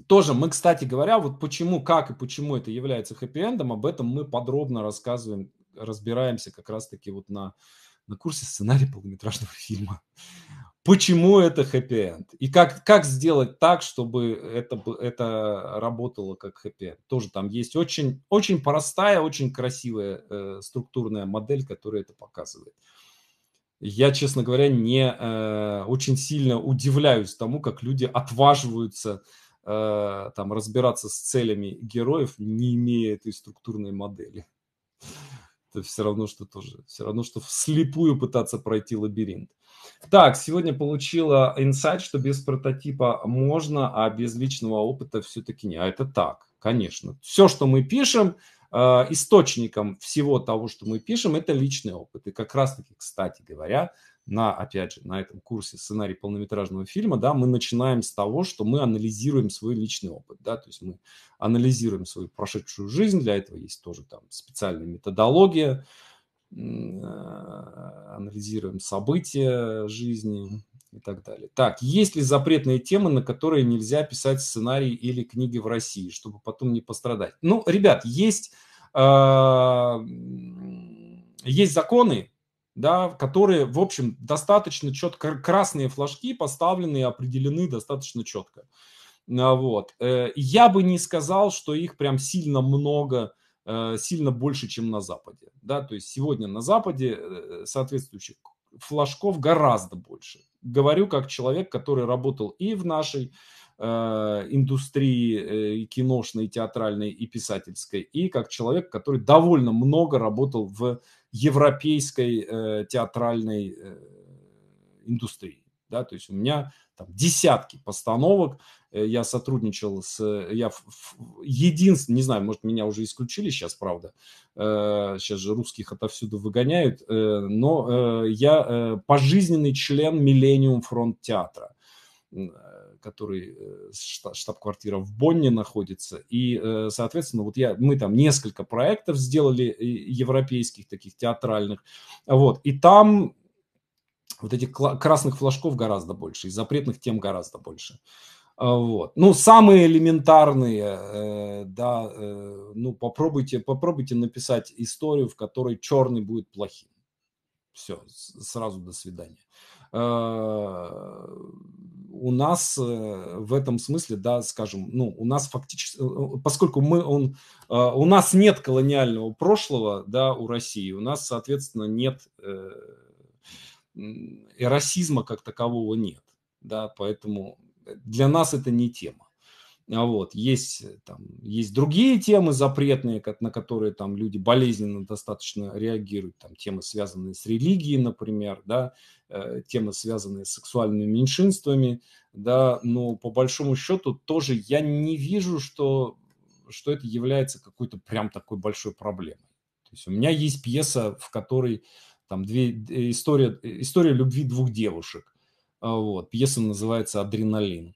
Тоже мы, кстати говоря, вот почему, как и почему это является хэппи-эндом, об этом мы подробно рассказываем разбираемся как раз-таки вот на, на курсе сценария полнометражного фильма. Почему это хэппи-энд? И как, как сделать так, чтобы это, это работало как хэппи-энд? Тоже там есть очень, очень простая, очень красивая э, структурная модель, которая это показывает. Я, честно говоря, не э, очень сильно удивляюсь тому, как люди отваживаются э, там разбираться с целями героев, не имея этой структурной модели. Это все равно, что тоже, все равно, что вслепую пытаться пройти лабиринт. Так, сегодня получила инсайт, что без прототипа можно, а без личного опыта все-таки не. А это так, конечно. Все, что мы пишем, э, источником всего того, что мы пишем, это личный опыт. И как раз-таки, кстати говоря, на, опять же, на этом курсе сценарий полнометражного фильма, да, мы начинаем с того, что мы анализируем свой личный опыт, да, то есть мы анализируем свою прошедшую жизнь, для этого есть тоже там специальная методология, э, анализируем события жизни и так далее. Так, есть ли запретные темы, на которые нельзя писать сценарии или книги в России, чтобы потом не пострадать? Ну, ребят, есть, э, есть законы, да, которые, в общем, достаточно четко, красные флажки поставлены и определены достаточно четко. А, вот. Э, я бы не сказал, что их прям сильно много, э, сильно больше, чем на Западе. Да? То есть сегодня на Западе э, соответствующих флажков гораздо больше. Говорю как человек, который работал и в нашей индустрии киношной, и театральной, и писательской, и как человек, который довольно много работал в европейской э, театральной э, индустрии. Да, то есть у меня там десятки постановок. Э, я сотрудничал с... Я единственный... Не знаю, может, меня уже исключили сейчас, правда. Э, сейчас же русских отовсюду выгоняют. Э, но я пожизненный член Millennium Фронт Театра который э, штаб-квартира в Бонне находится. И, э, соответственно, вот я, мы там несколько проектов сделали европейских, таких театральных. Вот. И там вот этих красных флажков гораздо больше, и запретных тем гораздо больше. А, вот. Ну, самые элементарные, э, да, ну, попробуйте, попробуйте написать историю, в которой черный будет плохим. Все, сразу до свидания. Э, у нас э, в этом смысле, да, скажем, ну, у нас фактически, э, поскольку мы, он, у нас нет колониального прошлого, да, у России, у нас, соответственно, нет расизма как такового нет, да, поэтому для нас это не тема. А вот. Есть, э, там, есть другие темы запретные, на которые там люди болезненно достаточно реагируют. Там, темы, связанные с религией, например, да, э, темы, связанные с сексуальными меньшинствами. Да, но по большому счету тоже я не вижу, что, что это является какой-то прям такой большой проблемой. То есть у меня есть пьеса, в которой там две, э, история, история любви двух девушек. А вот. Пьеса называется «Адреналин».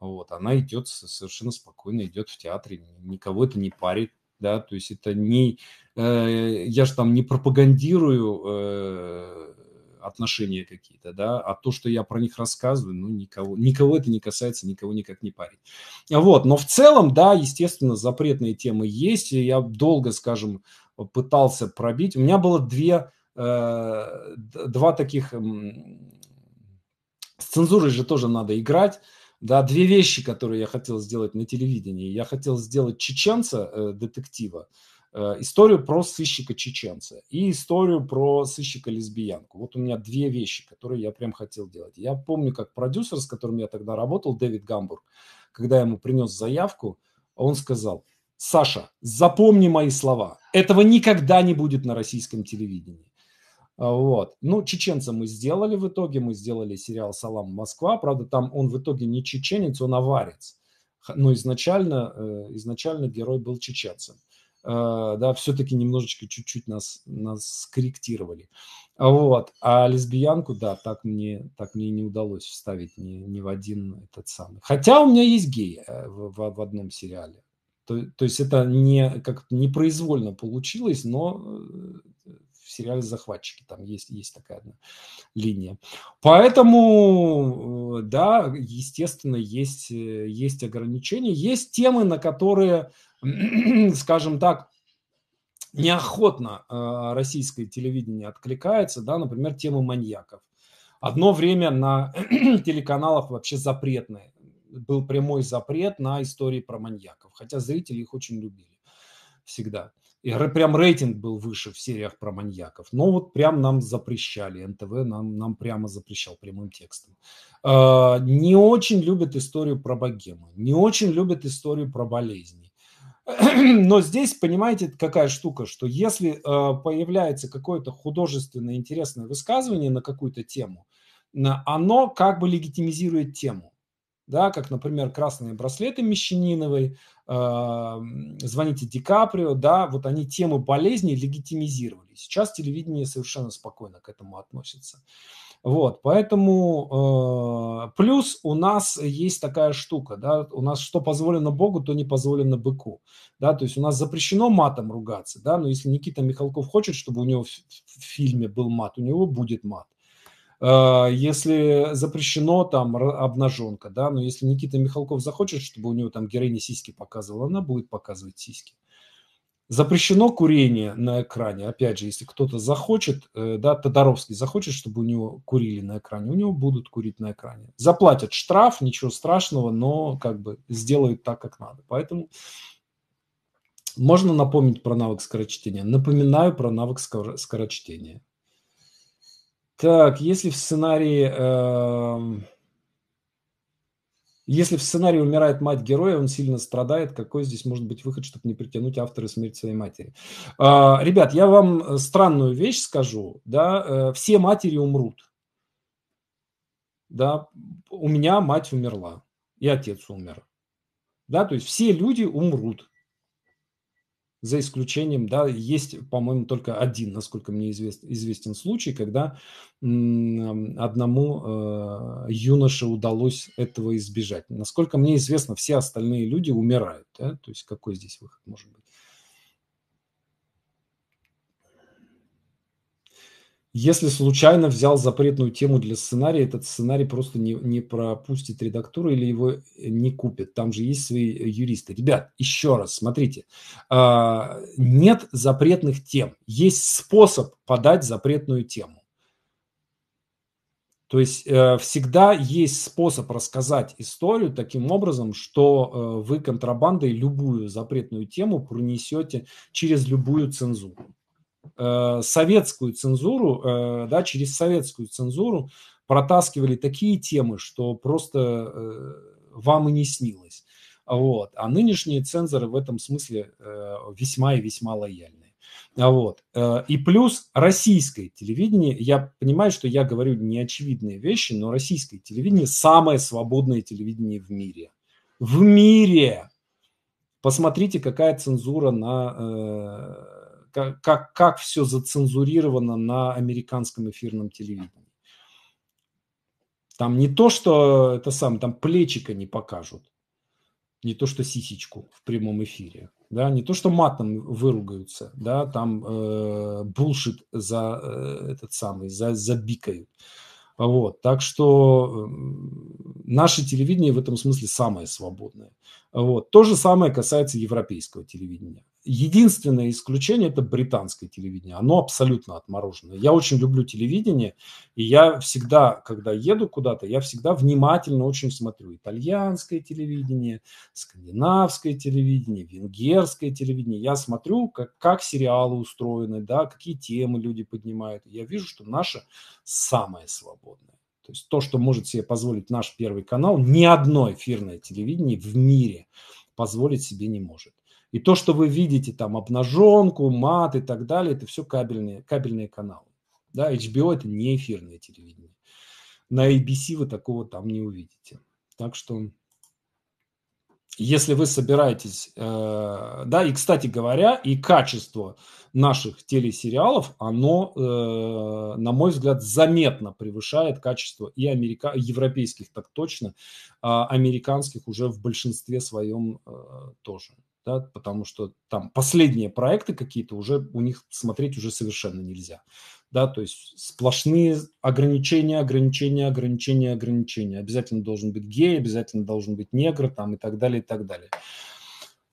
Вот, она идет совершенно спокойно, идет в театре, никого это не парит, да, то есть это не, э, я же там не пропагандирую э, отношения какие-то, да, а то, что я про них рассказываю, ну, никого, никого это не касается, никого никак не парит. Вот, но в целом, да, естественно, запретные темы есть, и я долго, скажем, пытался пробить. У меня было две, э, два таких... С цензурой же тоже надо играть. Да, две вещи, которые я хотел сделать на телевидении. Я хотел сделать чеченца, э, детектива, э, историю про сыщика чеченца и историю про сыщика лесбиянку. Вот у меня две вещи, которые я прям хотел делать. Я помню, как продюсер, с которым я тогда работал, Дэвид Гамбург, когда я ему принес заявку, он сказал, Саша, запомни мои слова, этого никогда не будет на российском телевидении. А, вот. Ну, чеченца мы сделали в итоге, мы сделали сериал «Салам Москва», правда, там он в итоге не чеченец, он аварец, но изначально, э, изначально герой был чеченцем. Э, да, все-таки немножечко чуть-чуть нас, нас скорректировали. А, вот. А лесбиянку, да, так мне, так мне не удалось вставить ни, ни в один этот самый. Хотя у меня есть гей э, в, в, в одном сериале. То, то есть это не, как, непроизвольно получилось, но сериале «Захватчики». Там есть, есть такая одна линия. Поэтому, э, да, естественно, есть, э, есть ограничения. Есть темы, на которые, скажем так, неохотно э, российское телевидение откликается, да, например, тема маньяков. Одно время на телеканалах вообще запретные был прямой запрет на истории про маньяков, хотя зрители их очень любили всегда. И прям рейтинг был выше в сериях про маньяков. Но вот прям нам запрещали. НТВ нам, нам прямо запрещал прямым текстом. А, не очень любят историю про богемы, Не очень любят историю про болезни. Но здесь, понимаете, какая штука, что если а, появляется какое-то художественное интересное высказывание на какую-то тему, оно как бы легитимизирует тему да, как, например, красные браслеты Мещаниновой, э, а, звоните Ди Каприо, да, вот они тему болезни легитимизировали. Сейчас телевидение совершенно спокойно к этому относится. Вот, поэтому э, плюс у нас есть такая штука, да, у нас что позволено Богу, то не позволено быку, да, то есть у нас запрещено матом ругаться, да, но если Никита Михалков хочет, чтобы у него в, в фильме был мат, у него будет мат, а, если запрещено там обнаженка, да, но если Никита Михалков захочет, чтобы у него там героиня сиськи показывала, она будет показывать сиськи. Запрещено курение на экране. Опять же, если кто-то захочет, э, да, Тодоровский захочет, чтобы у него курили на экране, у него будут курить на экране. Заплатят штраф, ничего страшного, но как бы сделают так, как надо. Поэтому можно напомнить про навык скорочтения? Напоминаю про навык скорочтения. Так, если в сценарии... Эм, если в сценарии умирает мать героя, он сильно страдает, какой здесь может быть выход, чтобы не притянуть автора смерть своей матери? А, ребят, я вам странную вещь скажу. Да? Э, все матери умрут. Да? У меня мать умерла, и отец умер. Да? То есть все люди умрут за исключением, да, есть, по-моему, только один, насколько мне извест, известен случай, когда одному э, юноше удалось этого избежать. Насколько мне известно, все остальные люди умирают. Да? То есть какой здесь выход может быть? Если случайно взял запретную тему для сценария, этот сценарий просто не, не пропустит редактуру или его э, не купит. Там же есть свои э, юристы. Ребят, еще раз, смотрите. А, нет запретных тем. Есть способ подать запретную тему. То есть э, всегда есть способ рассказать историю таким образом, что вы контрабандой любую запретную тему пронесете через любую цензуру. Э, советскую цензуру, э, да, через советскую цензуру протаскивали такие темы, что просто э, вам и не снилось. Вот. А нынешние цензоры в этом смысле весьма и весьма лояльны. Вот. И плюс российское телевидение, я понимаю, что я говорю неочевидные вещи, но российское телевидение самое свободное телевидение в мире. В мире! Посмотрите, какая цензура на как, как, все зацензурировано на американском эфирном телевидении. Там не то, что это сам, там плечика не покажут, не то, что сисечку в прямом эфире, да, не то, что матом выругаются, да, там э, булшит за э, этот самый, за, забикают. Вот, так что наше телевидение в этом смысле самое свободное. Вот. То же самое касается европейского телевидения единственное исключение – это британское телевидение. Оно абсолютно отморожено. Я очень люблю телевидение, и я всегда, когда еду куда-то, я всегда внимательно очень смотрю итальянское телевидение, скандинавское телевидение, венгерское телевидение. Я смотрю, как, как сериалы устроены, да, какие темы люди поднимают. Я вижу, что наше самое свободное. То есть то, что может себе позволить наш первый канал, ни одно эфирное телевидение в мире позволить себе не может. И то, что вы видите, там, обнаженку, мат и так далее, это все кабельные, кабельные каналы. Да, HBO – это не эфирное телевидение. На ABC вы такого там не увидите. Так что, если вы собираетесь... Э, да, и, кстати говоря, и качество наших телесериалов, оно, э, на мой взгляд, заметно превышает качество и америка, европейских, так точно, э, американских уже в большинстве своем э, тоже да, потому что там последние проекты какие-то уже у них смотреть уже совершенно нельзя. Да, то есть сплошные ограничения, ограничения, ограничения, ограничения. Обязательно должен быть гей, обязательно должен быть негр там, и так далее, и так далее.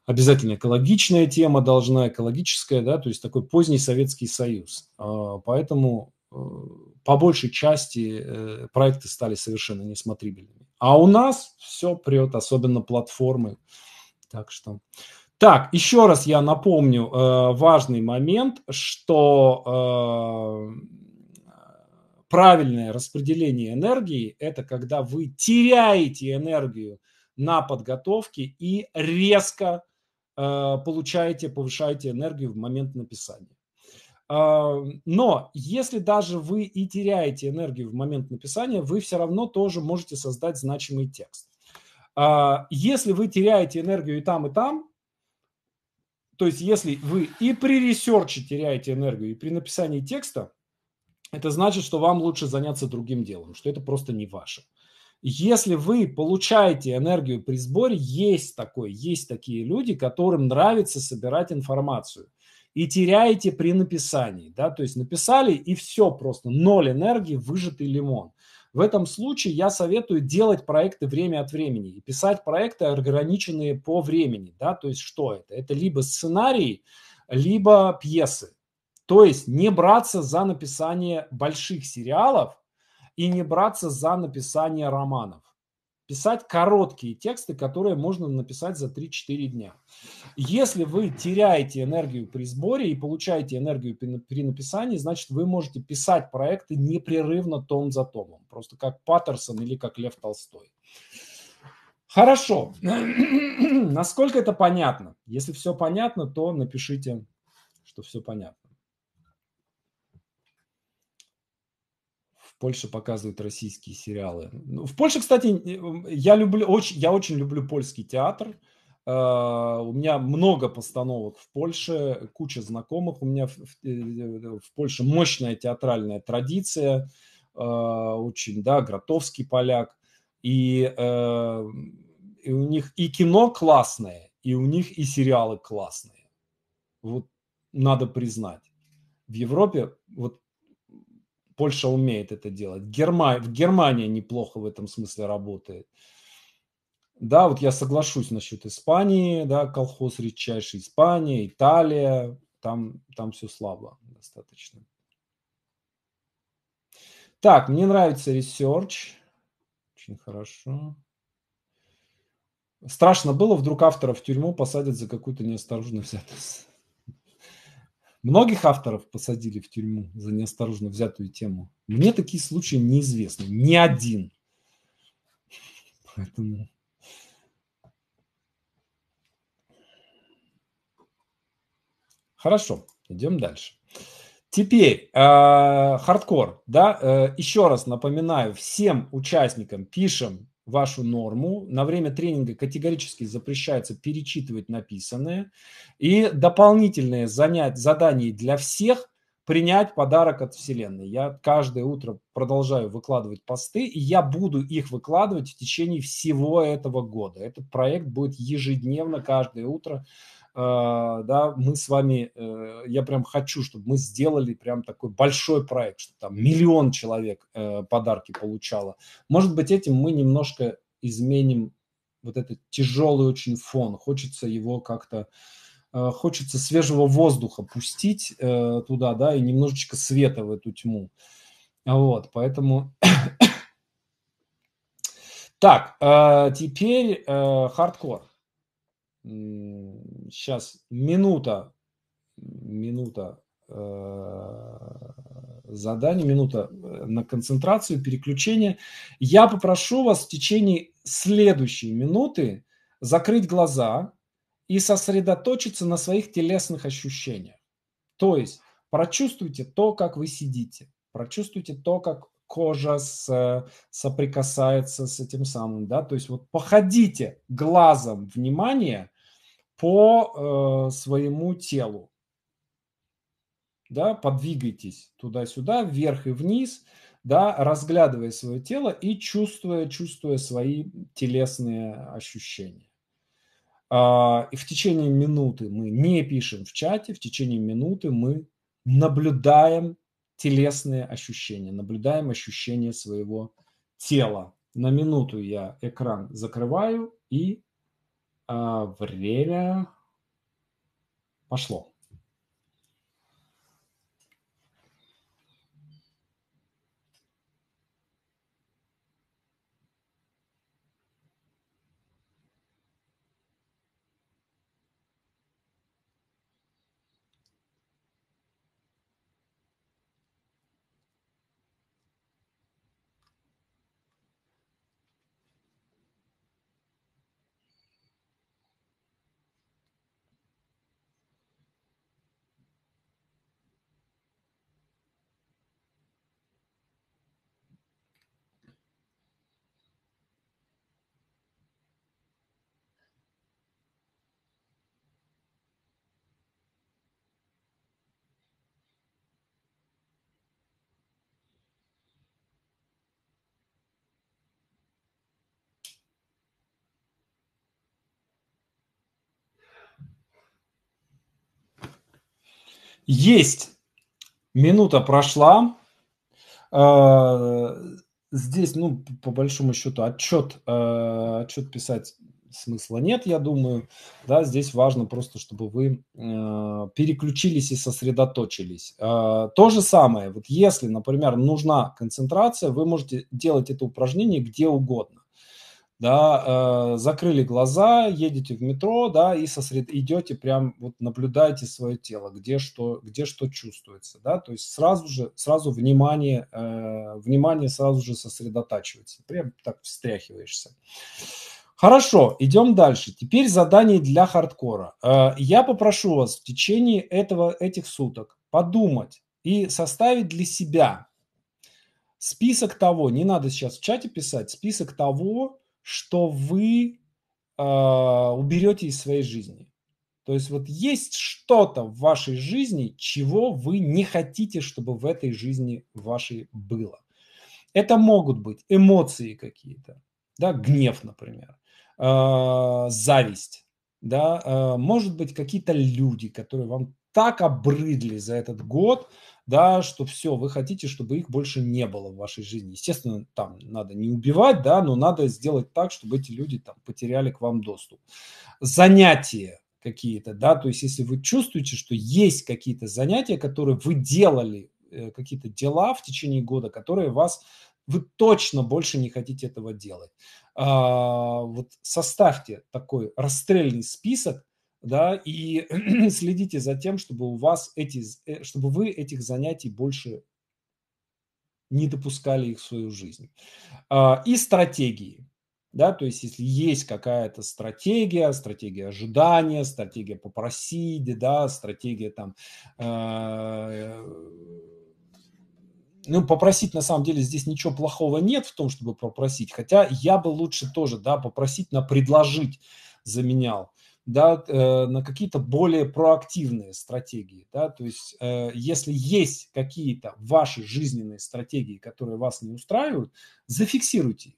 Обязательно экологичная тема должна, экологическая, да, то есть такой поздний Советский Союз. А, поэтому э, по большей части э, проекты стали совершенно несмотрибельными. А у нас все прет, особенно платформы. Так что так, еще раз я напомню э, важный момент, что э, правильное распределение энергии – это когда вы теряете энергию на подготовке и резко э, получаете, повышаете энергию в момент написания. Э, но если даже вы и теряете энергию в момент написания, вы все равно тоже можете создать значимый текст. Э, если вы теряете энергию и там, и там, то есть, если вы и при ресерче теряете энергию, и при написании текста, это значит, что вам лучше заняться другим делом, что это просто не ваше. Если вы получаете энергию при сборе, есть такое, есть такие люди, которым нравится собирать информацию и теряете при написании, да, то есть написали и все просто, ноль энергии, выжатый лимон. В этом случае я советую делать проекты время от времени и писать проекты, ограниченные по времени. Да? То есть что это? Это либо сценарий, либо пьесы. То есть не браться за написание больших сериалов и не браться за написание романов писать короткие тексты, которые можно написать за 3-4 дня. Если вы теряете энергию при сборе и получаете энергию при написании, значит, вы можете писать проекты непрерывно том за томом, просто как Паттерсон или как Лев Толстой. Хорошо. Насколько это понятно? Если все понятно, то напишите, что все понятно. в Польше показывают российские сериалы. Ну, в Польше, кстати, я люблю очень, я очень люблю польский театр. А, у меня много постановок в Польше, куча знакомых. У меня в, в, э, э, Польше мощная театральная традиция, а, очень, да, Гротовский поляк. И, э, и у них и кино классное, и у них и сериалы классные. Вот надо признать. В Европе вот Польша умеет это делать. Герма... Германия неплохо в этом смысле работает. Да, вот я соглашусь насчет Испании, да, колхоз редчайший Испания, Италия, там, там все слабо достаточно. Так, мне нравится ресерч. Очень хорошо. Страшно было, вдруг автора в тюрьму посадят за какую-то неосторожную взятость. Многих авторов посадили в тюрьму за неосторожно взятую тему. Мне такие случаи неизвестны. Ни один. Поэтому... Хорошо, идем дальше. Теперь э, хардкор, да, э, еще раз напоминаю всем участникам, пишем вашу норму. На время тренинга категорически запрещается перечитывать написанное. И дополнительные занять, задания для всех принять подарок от Вселенной. Я каждое утро продолжаю выкладывать посты, и я буду их выкладывать в течение всего этого года. Этот проект будет ежедневно, каждое утро а, да, мы с вами, э, я прям хочу, чтобы мы сделали прям такой большой проект, чтобы там миллион человек э, подарки получало. Может быть, этим мы немножко изменим вот этот тяжелый очень фон. Хочется его как-то э, хочется свежего воздуха пустить туда, да, и немножечко света в эту тьму. Вот, поэтому... так, э, теперь э, хардкор сейчас минута, минута э, задание, минута э, на концентрацию, переключение. Я попрошу вас в течение следующей минуты закрыть глаза и сосредоточиться на своих телесных ощущениях. То есть прочувствуйте то, как вы сидите, прочувствуйте то, как кожа с, соприкасается с этим самым, да, то есть вот походите глазом внимания – по э, своему телу. Да, подвигайтесь туда-сюда, вверх и вниз, да, разглядывая свое тело и чувствуя, чувствуя свои телесные ощущения. Э, и в течение минуты мы не пишем в чате, в течение минуты мы наблюдаем телесные ощущения, наблюдаем ощущения своего тела. На минуту я экран закрываю и а, время пошло. Есть. Минута прошла. Э, здесь, ну, по большому счету, отчет, э, отчет писать смысла нет, я думаю. Да, здесь важно просто, чтобы вы э, переключились и сосредоточились. то же самое, вот если, например, нужна концентрация, вы можете делать это упражнение где угодно да, э, закрыли глаза, едете в метро, да, и сосред... идете прям, вот наблюдаете свое тело, где что, где что чувствуется, да, то есть сразу же, сразу внимание, э, внимание сразу же сосредотачивается, прям так встряхиваешься. Хорошо, идем дальше. Теперь задание для хардкора. Э, я попрошу вас в течение этого, этих суток подумать и составить для себя список того, не надо сейчас в чате писать, список того, что вы э, уберете из своей жизни. То есть вот есть что-то в вашей жизни, чего вы не хотите, чтобы в этой жизни вашей было. Это могут быть эмоции какие-то, да, гнев, например, э, зависть, да, э, может быть какие-то люди, которые вам так обрыдли за этот год, да, что все, вы хотите, чтобы их больше не было в вашей жизни. Естественно, там надо не убивать, да, но надо сделать так, чтобы эти люди там потеряли к вам доступ. Занятия какие-то, да, то есть если вы чувствуете, что есть какие-то занятия, которые вы делали, э, какие-то дела в течение года, которые вас вы точно больше не хотите этого делать. А, вот составьте такой расстрельный список да, и следите за тем, чтобы у вас эти, э, чтобы вы этих занятий больше не допускали их в свою жизнь. А, и стратегии. Да, то есть, если есть какая-то стратегия, стратегия ожидания, стратегия попросить, да, стратегия там, а, ну, попросить на самом деле здесь ничего плохого нет в том, чтобы попросить, хотя я бы лучше тоже, да, попросить на предложить заменял да, э, на какие-то более проактивные стратегии. Да? То есть э, если есть какие-то ваши жизненные стратегии, которые вас не устраивают, зафиксируйте их.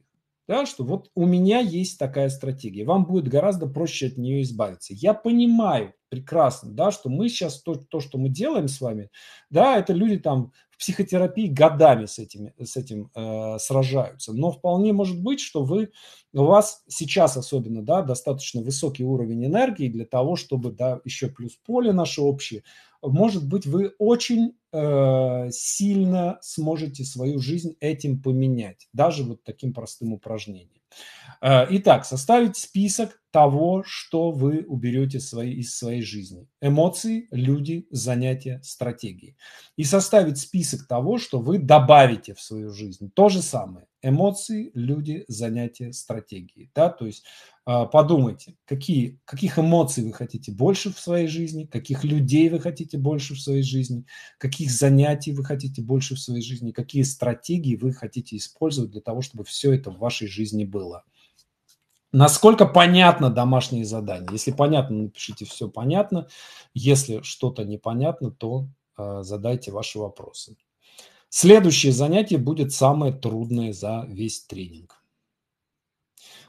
Да, что вот у меня есть такая стратегия, вам будет гораздо проще от нее избавиться. Я понимаю прекрасно, да, что мы сейчас то, то что мы делаем с вами, да, это люди там в психотерапии годами с этим, с этим э, сражаются. Но вполне может быть, что вы, у вас сейчас особенно да, достаточно высокий уровень энергии для того, чтобы да, еще плюс поле наше общее, может быть, вы очень э, сильно сможете свою жизнь этим поменять, даже вот таким простым упражнением. Э, итак, составить список того, что вы уберете свои, из своей жизни. Эмоции, люди, занятия, стратегии. И составить список того, что вы добавите в свою жизнь. То же самое эмоции, люди, занятия, стратегии. Да? То есть а, подумайте, какие, каких эмоций вы хотите больше в своей жизни, каких людей вы хотите больше в своей жизни, каких занятий вы хотите больше в своей жизни, какие стратегии вы хотите использовать для того, чтобы все это в вашей жизни было. Насколько понятно домашние задания? Если понятно, напишите все понятно. Если что-то непонятно, то а, задайте ваши вопросы. Следующее занятие будет самое трудное за весь тренинг.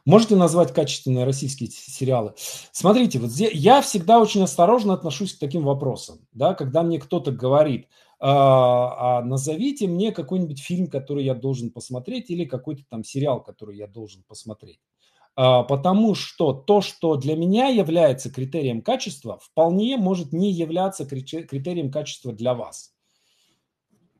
Можете назвать качественные российские сериалы? Смотрите, вот здесь, я всегда очень осторожно отношусь к таким вопросам, да, когда мне кто-то говорит, а, а назовите мне какой-нибудь фильм, который я должен посмотреть, или какой-то там сериал, который я должен посмотреть. А, потому что то, что для меня является критерием качества, вполне может не являться критерием качества для вас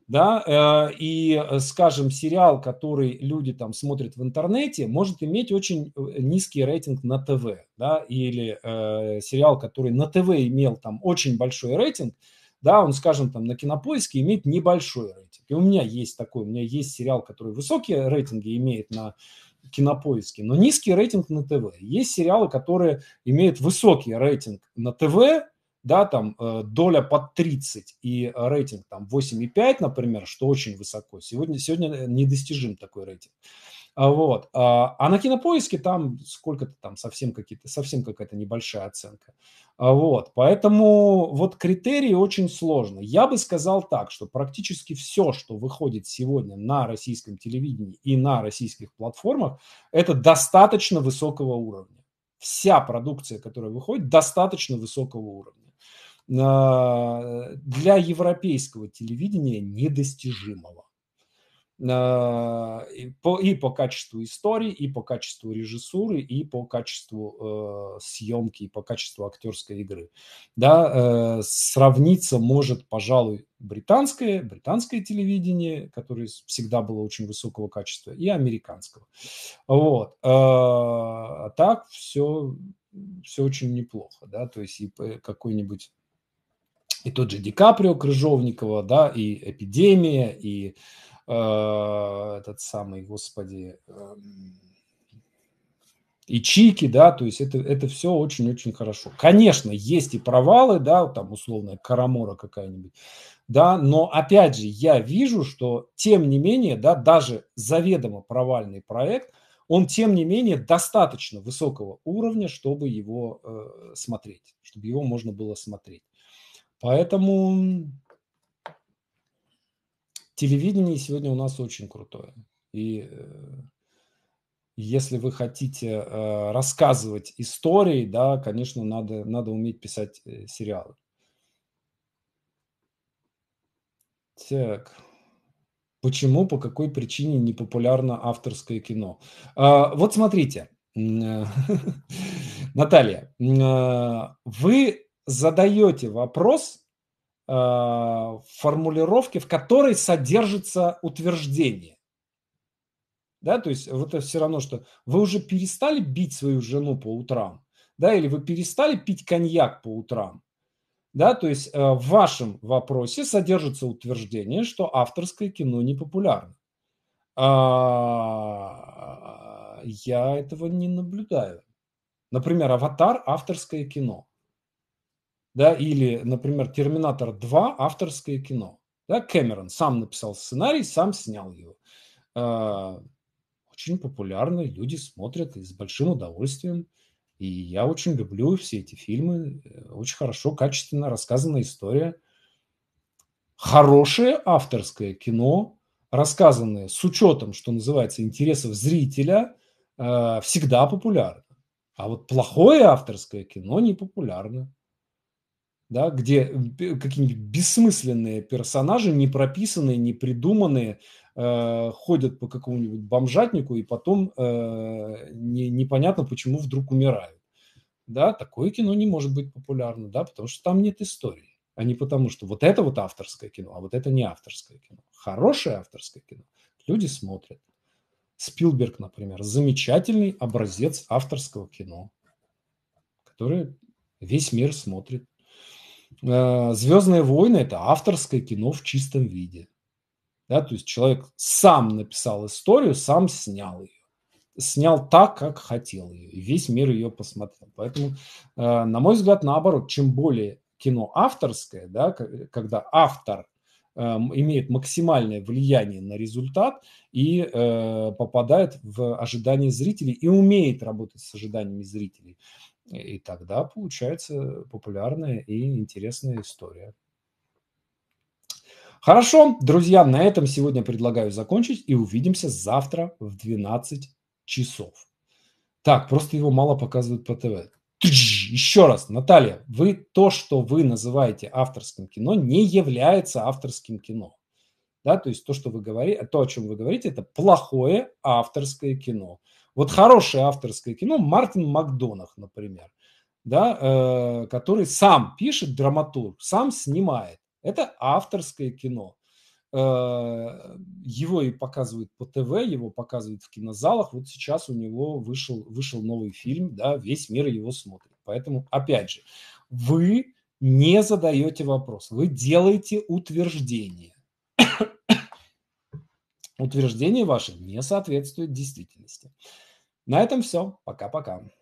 да, э, и, э, скажем, сериал, который люди там смотрят в интернете, может иметь очень э, низкий рейтинг на ТВ, да, или э, сериал, который на ТВ имел там очень большой рейтинг, да, он, скажем, там на кинопоиске имеет небольшой рейтинг. И у меня есть такой, у меня есть сериал, который высокие рейтинги имеет на кинопоиске, но низкий рейтинг на ТВ. Есть сериалы, которые имеют высокий рейтинг на ТВ, да, там э, доля под 30 и рейтинг там 8,5, например, что очень высоко. Сегодня, сегодня э, недостижим такой рейтинг. А вот. А, а на кинопоиске там сколько-то там совсем, какие-то, совсем какая-то небольшая оценка. А вот. Поэтому вот критерии очень сложно. Я бы сказал так, что практически все, что выходит сегодня на российском телевидении и на российских платформах, это достаточно высокого уровня. Вся продукция, которая выходит, достаточно высокого уровня. Э, для европейского телевидения недостижимого. Э, и по, качеству истории, и по качеству режиссуры, и по качеству э, съемки, и по качеству актерской игры. Да, сравниться может, пожалуй, британское, британское телевидение, которое всегда было очень высокого качества, и американского. Вот. а так все, все очень неплохо. Да? То есть и какой-нибудь и тот же Ди Каприо Крыжовникова, да, и «Эпидемия», и э, этот самый, господи, э, и чики, да, то есть это, это все очень-очень хорошо. Конечно, есть и провалы, да, там условная карамора какая-нибудь, да, но опять же я вижу, что тем не менее, да, даже заведомо провальный проект, он тем не менее достаточно высокого уровня, чтобы его э, смотреть, чтобы его можно было смотреть. Поэтому телевидение сегодня у нас очень крутое. И э, если вы хотите э, рассказывать истории, да, конечно, надо, надо уметь писать э, сериалы. Так. Почему, по какой причине не популярно авторское кино? А, вот смотрите, Наталья, вы задаете вопрос э, в формулировке, в которой содержится утверждение. Да, то есть вот это все равно, что вы уже перестали бить свою жену по утрам, да, или вы перестали пить коньяк по утрам, да, то есть э, в вашем вопросе содержится утверждение, что авторское кино не популярно. А, я этого не наблюдаю. Например, «Аватар» – авторское кино да, или, например, «Терминатор 2. Авторское кино». Да, Кэмерон сам написал сценарий, сам снял его. А, очень популярный, люди смотрят и с большим удовольствием. И я очень люблю все эти фильмы. Очень хорошо, качественно рассказана история. Хорошее авторское кино, рассказанное с учетом, что называется, интересов зрителя, а, всегда популярно. А вот плохое авторское кино не популярно да, где э, какие-нибудь бессмысленные персонажи, не прописанные, не придуманные, э, ходят по какому-нибудь бомжатнику и потом э, не, непонятно, почему вдруг умирают. Да, такое кино не может быть популярно, да, потому что там нет истории, а не потому что вот это вот авторское кино, а вот это не авторское кино. Хорошее авторское кино люди смотрят. Спилберг, например, замечательный образец авторского кино, который весь мир смотрит. Э, Звездные войны это авторское кино в чистом виде. Да, то есть человек сам написал историю, сам снял ее. Снял так, как хотел ее. И весь мир ее посмотрел. Поэтому, э, на мой взгляд, наоборот, чем более кино авторское, да, когда автор э, имеет максимальное влияние на результат и попадает в ожидания зрителей и умеет работать с ожиданиями зрителей. И тогда получается популярная и интересная история. Хорошо, друзья, на этом сегодня предлагаю закончить и увидимся завтра в 12 часов. Так, просто его мало показывают по ТВ. Еще раз, Наталья, вы то, что вы называете авторским кино, не является авторским кино. Да, то есть то, что вы говорите, то, о чем вы говорите, это плохое авторское кино. Вот хорошее авторское кино Мартин Макдонах, например, да, э, который сам пишет драматург, сам снимает. Это авторское кино. Э, его и показывают по ТВ, его показывают в кинозалах. Вот сейчас у него вышел, вышел новый фильм, да, весь мир его смотрит. Поэтому, опять же, вы не задаете вопрос, вы делаете утверждение. Утверждение ваше не соответствует действительности. На этом все. Пока-пока.